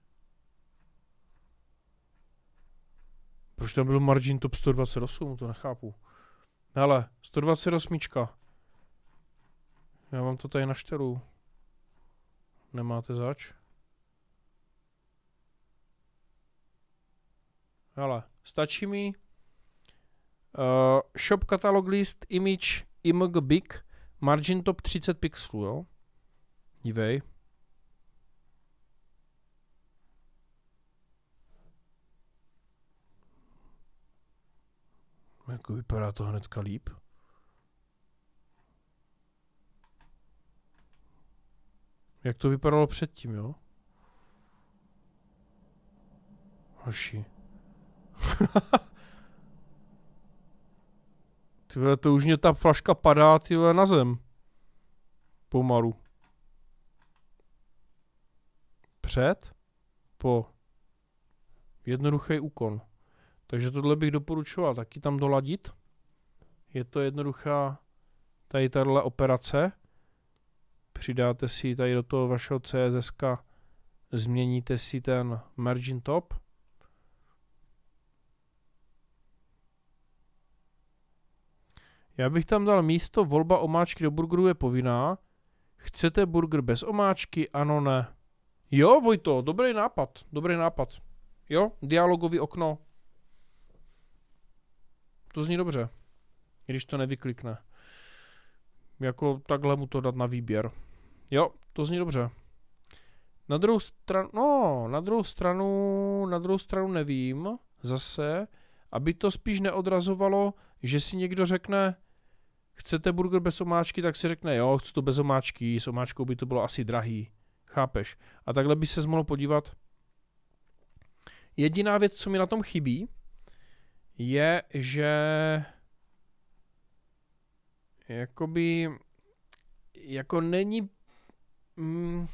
Proč tam byl margin top 128? To nechápu. Hele, 128. Já vám to tady našteru. Nemáte zač? Hele. Stačí mi uh, shop catalog list image img big margin top 30 pixelů, jo? Dívej. Jako vypadá to hnedka líp. Jak to vypadalo předtím, jo? Hoši. <laughs> ty to už mě ta flaška padá, ty na zem. Pomalu. Před, po. Jednoduchý úkon. Takže tohle bych doporučoval taky tam doladit. Je to jednoduchá tady tahle operace. Přidáte si tady do toho vašeho CSS, změníte si ten margin top Já bych tam dal místo volba omáčky do burgeru je povinná. Chcete burger bez omáčky? Ano, ne. Jo, Vojto, dobrý nápad, dobrý nápad. Jo, dialogový okno. To zní dobře, když to nevyklikne. Jako takhle mu to dát na výběr. Jo, to zní dobře. Na druhou stranu, no, na druhou stranu, na druhou stranu nevím, zase, aby to spíš neodrazovalo že si někdo řekne, chcete burger bez omáčky, tak si řekne, jo, chci to bez omáčky, s omáčkou by to bylo asi drahý, chápeš. A takhle by se mohl podívat. Jediná věc, co mi na tom chybí, je, že jakoby jako není mm,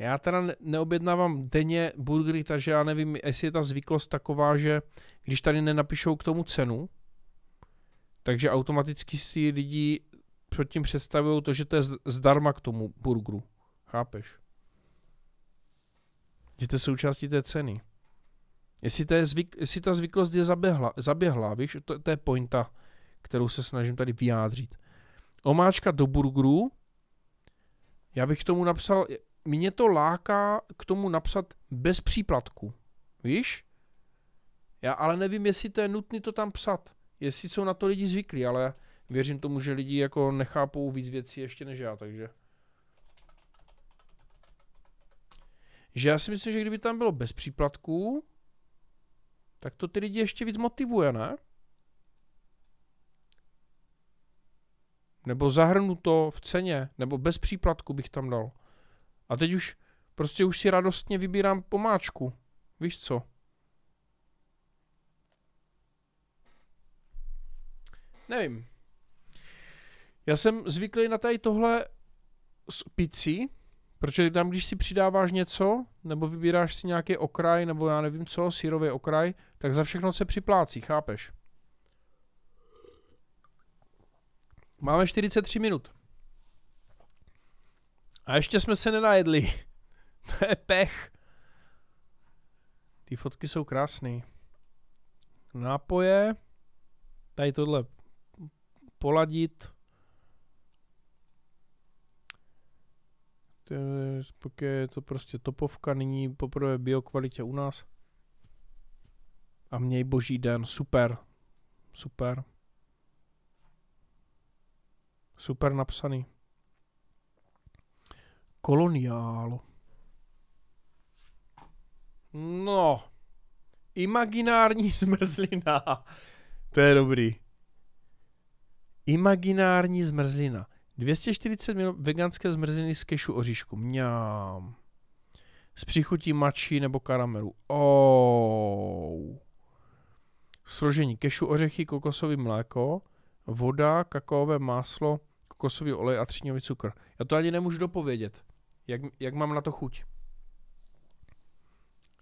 já teda neobjednávám denně burgery, takže já nevím, jestli je ta zvyklost taková, že když tady nenapíšou k tomu cenu, takže automaticky si lidi předtím představují to, že to je zdarma k tomu burgeru. Chápeš? Že to je součástí té ceny. Jestli, to je zvyk, jestli ta zvyklost je zaběhla, zaběhla víš, to, to je pointa, kterou se snažím tady vyjádřit. Omáčka do burgeru, já bych tomu napsal, mě to láká k tomu napsat bez příplatku. Víš? Já ale nevím, jestli to je nutné to tam psat. Jestli jsou na to lidi zvyklí, ale věřím tomu, že lidi jako nechápou víc věcí ještě než já, takže. Že já si myslím, že kdyby tam bylo bez příplatků, tak to ty lidi ještě víc motivuje, ne? Nebo zahrnu to v ceně, nebo bez příplatku bych tam dal. A teď už, prostě už si radostně vybírám pomáčku. Víš co? Nevím. Já jsem zvyklý na tady tohle s pici, protože tam, když si přidáváš něco, nebo vybíráš si nějaký okraj, nebo já nevím co, sírový okraj, tak za všechno se připlácí, chápeš? Máme 43 minut. A ještě jsme se nenajedli. <laughs> to je pech. Ty fotky jsou krásné. Nápoje. Tady tohle poladit. Je to prostě topovka, nyní poprvé biokvalitě u nás. A měj boží den, super, super. Super napsaný koloniálu. No. Imaginární <laughs> zmrzlina. To je dobrý. Imaginární zmrzlina. 240 ml veganské zmrzliny z kešu oříšku. Mňám. S přichutí mačí nebo karamelu. Oh. Složení kešu, ořechy, kokosový mléko, voda, kakaové máslo, kokosový olej a tříňový cukr. Já to ani nemůžu dopovědět. Jak, jak mám na to chuť?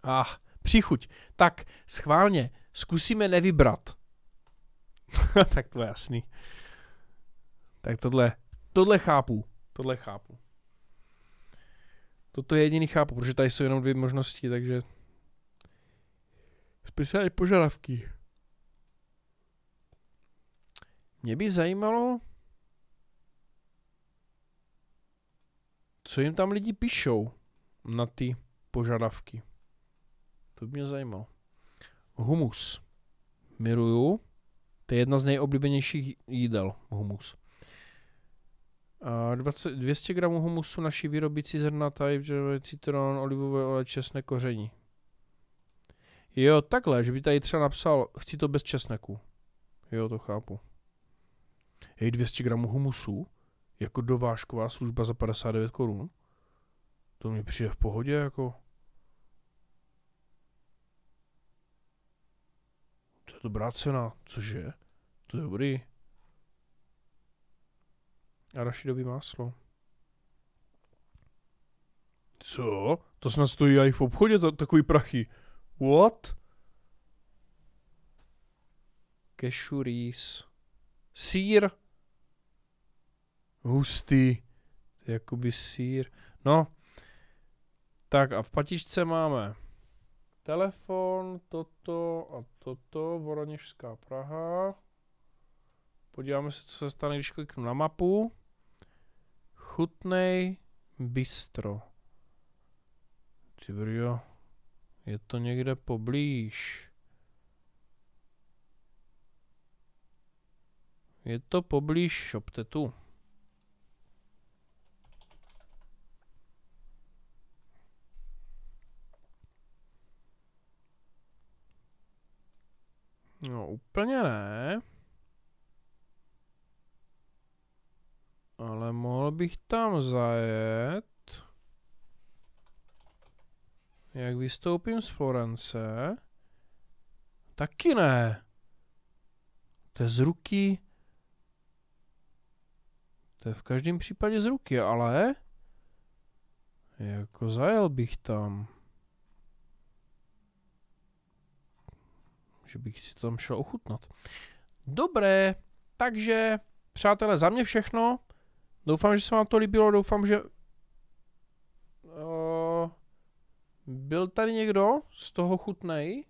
Ach, příchuť. Tak, schválně, zkusíme nevybrat. <laughs> tak to je jasný. Tak tohle, tohle chápu, tohle chápu. Toto je jediný chápu, protože tady jsou jenom dvě možnosti, takže... Speciální požadavky. Mě by zajímalo, co jim tam lidi píšou na ty požadavky. To by mě zajímalo. Humus. Miruju. To je jedna z nejoblíbenějších jídel, humus. A 20, 200 gramů humusu naší výrobící zrna, tady citron, olivové oleje, česnek, koření. Jo, takhle, že by tady třeba napsal, chci to bez česneku. Jo, to chápu. Hej, 200 gramů humusu? jako dovážková služba za 59 korun. To mi přijde v pohodě, jako. To je dobrá cena, cože? To je dobrý. Arašidový máslo. Co? To snad stojí i v obchodě to, takový prachy. What? Kešurís. Sýr hustý, jakoby sír. No, tak a v patičce máme telefon, toto a toto, Voroněžská Praha. Podíváme se, co se stane, když kliknu na mapu. Chutnej bistro. Tybrio, je to někde poblíž. Je to poblíž shoptetu. No úplně ne. Ale mohl bych tam zajet. Jak vystoupím z Florence? Taky ne. To je z ruky. To je v každém případě z ruky, ale... Jako zajel bych tam. že bych si to tam šel ochutnat. Dobré, takže přátelé, za mě všechno. Doufám, že se vám to líbilo, doufám, že... Uh, byl tady někdo z toho chutnej?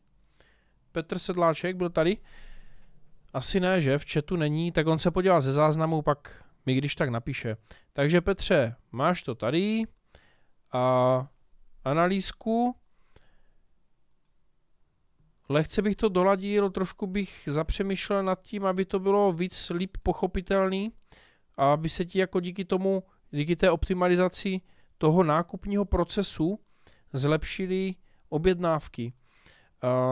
Petr Sedláček byl tady. Asi ne, že v chatu není, tak on se podívá ze záznamu, pak mi když tak napíše. Takže Petře, máš to tady a analýzku Lehce bych to doladil, trošku bych zapřemýšlel nad tím, aby to bylo víc líp pochopitelný a aby se ti jako díky tomu, díky té optimalizaci toho nákupního procesu zlepšily objednávky.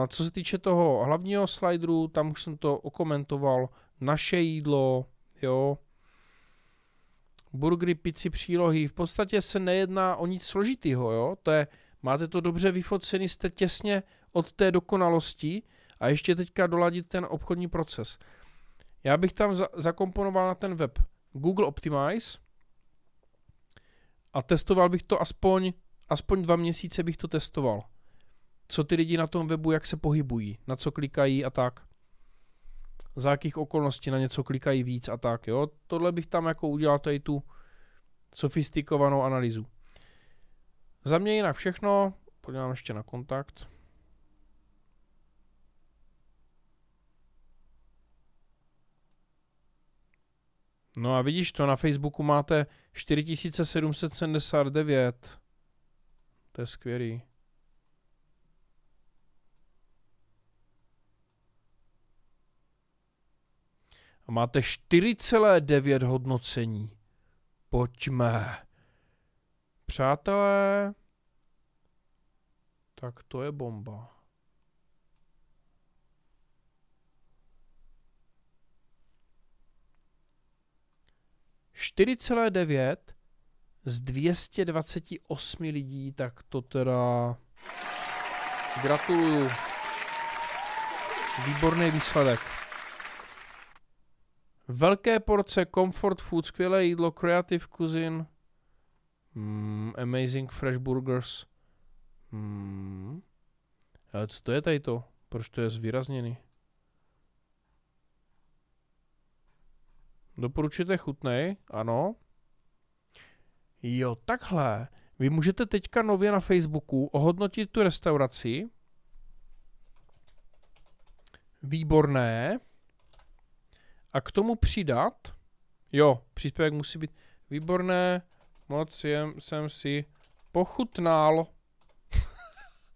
Co se týče toho hlavního slajdru, tam už jsem to okomentoval, naše jídlo, jo, burgery, pici, přílohy, v podstatě se nejedná o nic složitýho, jo, to je, máte to dobře vyfocený, jste těsně od té dokonalosti a ještě teďka doladit ten obchodní proces. Já bych tam za- zakomponoval na ten web Google Optimize a testoval bych to aspoň, aspoň dva měsíce bych to testoval. Co ty lidi na tom webu, jak se pohybují, na co klikají a tak. Za jakých okolností na něco klikají víc a tak, jo. Tohle bych tam jako udělal tady tu sofistikovanou analýzu. Za mě jinak všechno, podívám ještě na kontakt. No a vidíš to, na Facebooku máte 4779. To je skvělý. A máte 4,9 hodnocení. Pojďme. Přátelé, tak to je bomba. 4,9 z 228 lidí, tak to teda gratuluju. Výborný výsledek. Velké porce, comfort food, skvělé jídlo, creative cuisine, mm, amazing fresh burgers. Mm. Ale co to je tady to? Proč to je zvýrazněný? Doporučujete chutnej, ano. Jo, takhle. Vy můžete teďka nově na Facebooku ohodnotit tu restauraci. Výborné. A k tomu přidat, jo, příspěvek musí být výborné, moc jem, jsem si pochutnal.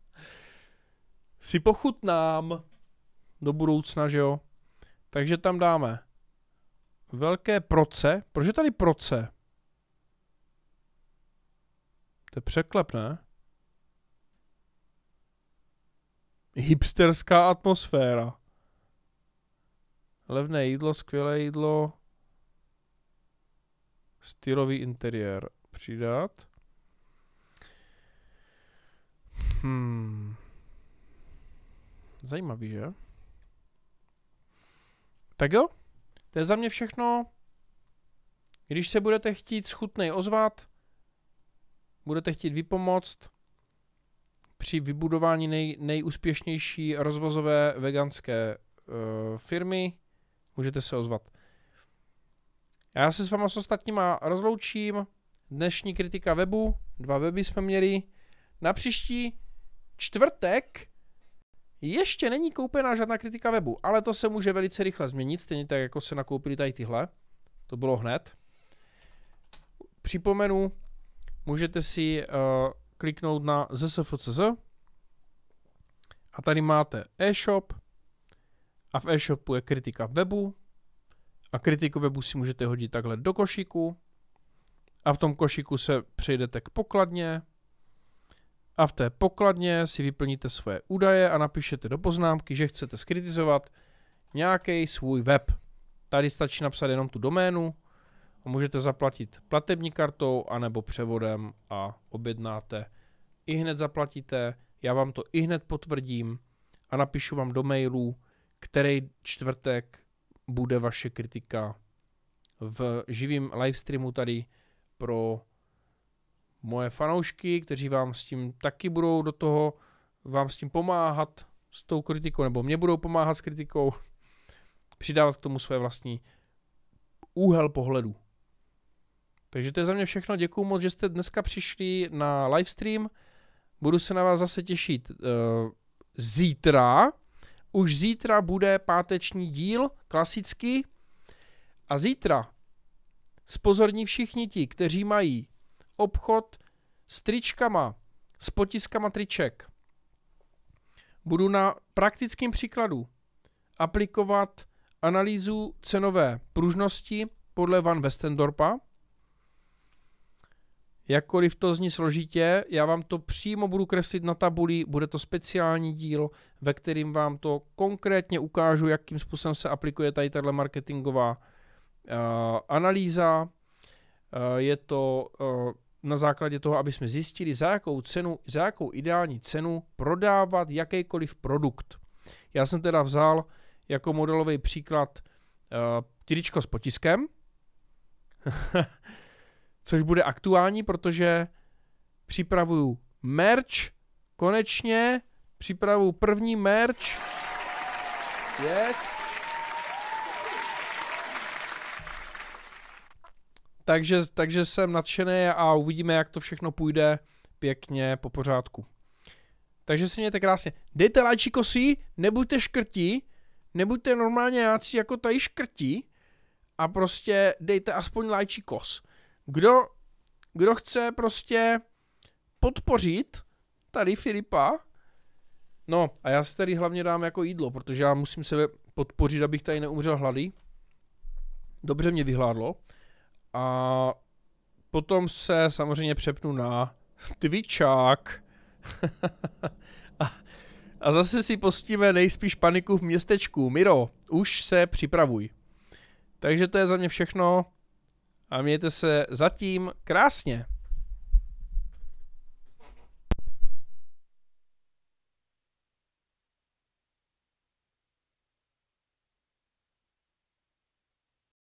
<laughs> si pochutnám do budoucna, že jo. Takže tam dáme velké proce. Proč je tady proce? To je překlep, ne? Hipsterská atmosféra. Levné jídlo, skvělé jídlo. Stylový interiér. Přidat. Hmm. Zajímavý, že? Tak jo, to je za mě všechno. Když se budete chtít schutnej ozvat, budete chtít vypomoct při vybudování nej, nejúspěšnější rozvozové veganské uh, firmy, můžete se ozvat. Já se s váma s ostatníma rozloučím. Dnešní kritika webu, dva weby jsme měli. Na příští čtvrtek ještě není koupená žádná kritika webu, ale to se může velice rychle změnit, stejně tak jako se nakoupili tady tyhle. To bylo hned. Připomenu, můžete si uh, kliknout na zsfcz a tady máte e-shop a v e-shopu je kritika webu a kritiku webu si můžete hodit takhle do košíku a v tom košíku se přejdete k pokladně, a v té pokladně si vyplníte svoje údaje a napíšete do poznámky, že chcete skritizovat nějaký svůj web. Tady stačí napsat jenom tu doménu a můžete zaplatit platební kartou anebo převodem a objednáte. I hned zaplatíte, já vám to i hned potvrdím a napíšu vám do mailu, který čtvrtek bude vaše kritika v živém livestreamu tady pro moje fanoušky, kteří vám s tím taky budou do toho, vám s tím pomáhat s tou kritikou, nebo mě budou pomáhat s kritikou, přidávat k tomu své vlastní úhel pohledu. Takže to je za mě všechno, děkuji moc, že jste dneska přišli na livestream, budu se na vás zase těšit uh, zítra, už zítra bude páteční díl, klasicky, a zítra spozorní všichni ti, kteří mají obchod s tričkama, s potiskama triček. Budu na praktickém příkladu aplikovat analýzu cenové pružnosti podle Van Westendorpa. Jakkoliv to zní složitě, já vám to přímo budu kreslit na tabuli, bude to speciální díl, ve kterým vám to konkrétně ukážu, jakým způsobem se aplikuje tady tato marketingová uh, analýza. Uh, je to uh, na základě toho, aby jsme zjistili, za jakou cenu, za jakou ideální cenu prodávat jakýkoliv produkt. Já jsem teda vzal jako modelový příklad uh, eh, tyričko s potiskem, <laughs> což bude aktuální, protože připravuju merch, konečně připravuju první merch. Yes. Takže, takže jsem nadšený a uvidíme, jak to všechno půjde pěkně po pořádku. Takže si mějte krásně. Dejte lajčí kosí, nebuďte škrtí, nebuďte normálně nějací jako tady škrtí a prostě dejte aspoň lajčí kos. Kdo, kdo chce prostě podpořit tady Filipa, no a já si tady hlavně dám jako jídlo, protože já musím sebe podpořit, abych tady neumřel hladý. Dobře mě vyhládlo. A potom se samozřejmě přepnu na Twitchák. <laughs> a, a zase si postíme nejspíš paniku v městečku. Miro, už se připravuj. Takže to je za mě všechno a mějte se zatím krásně.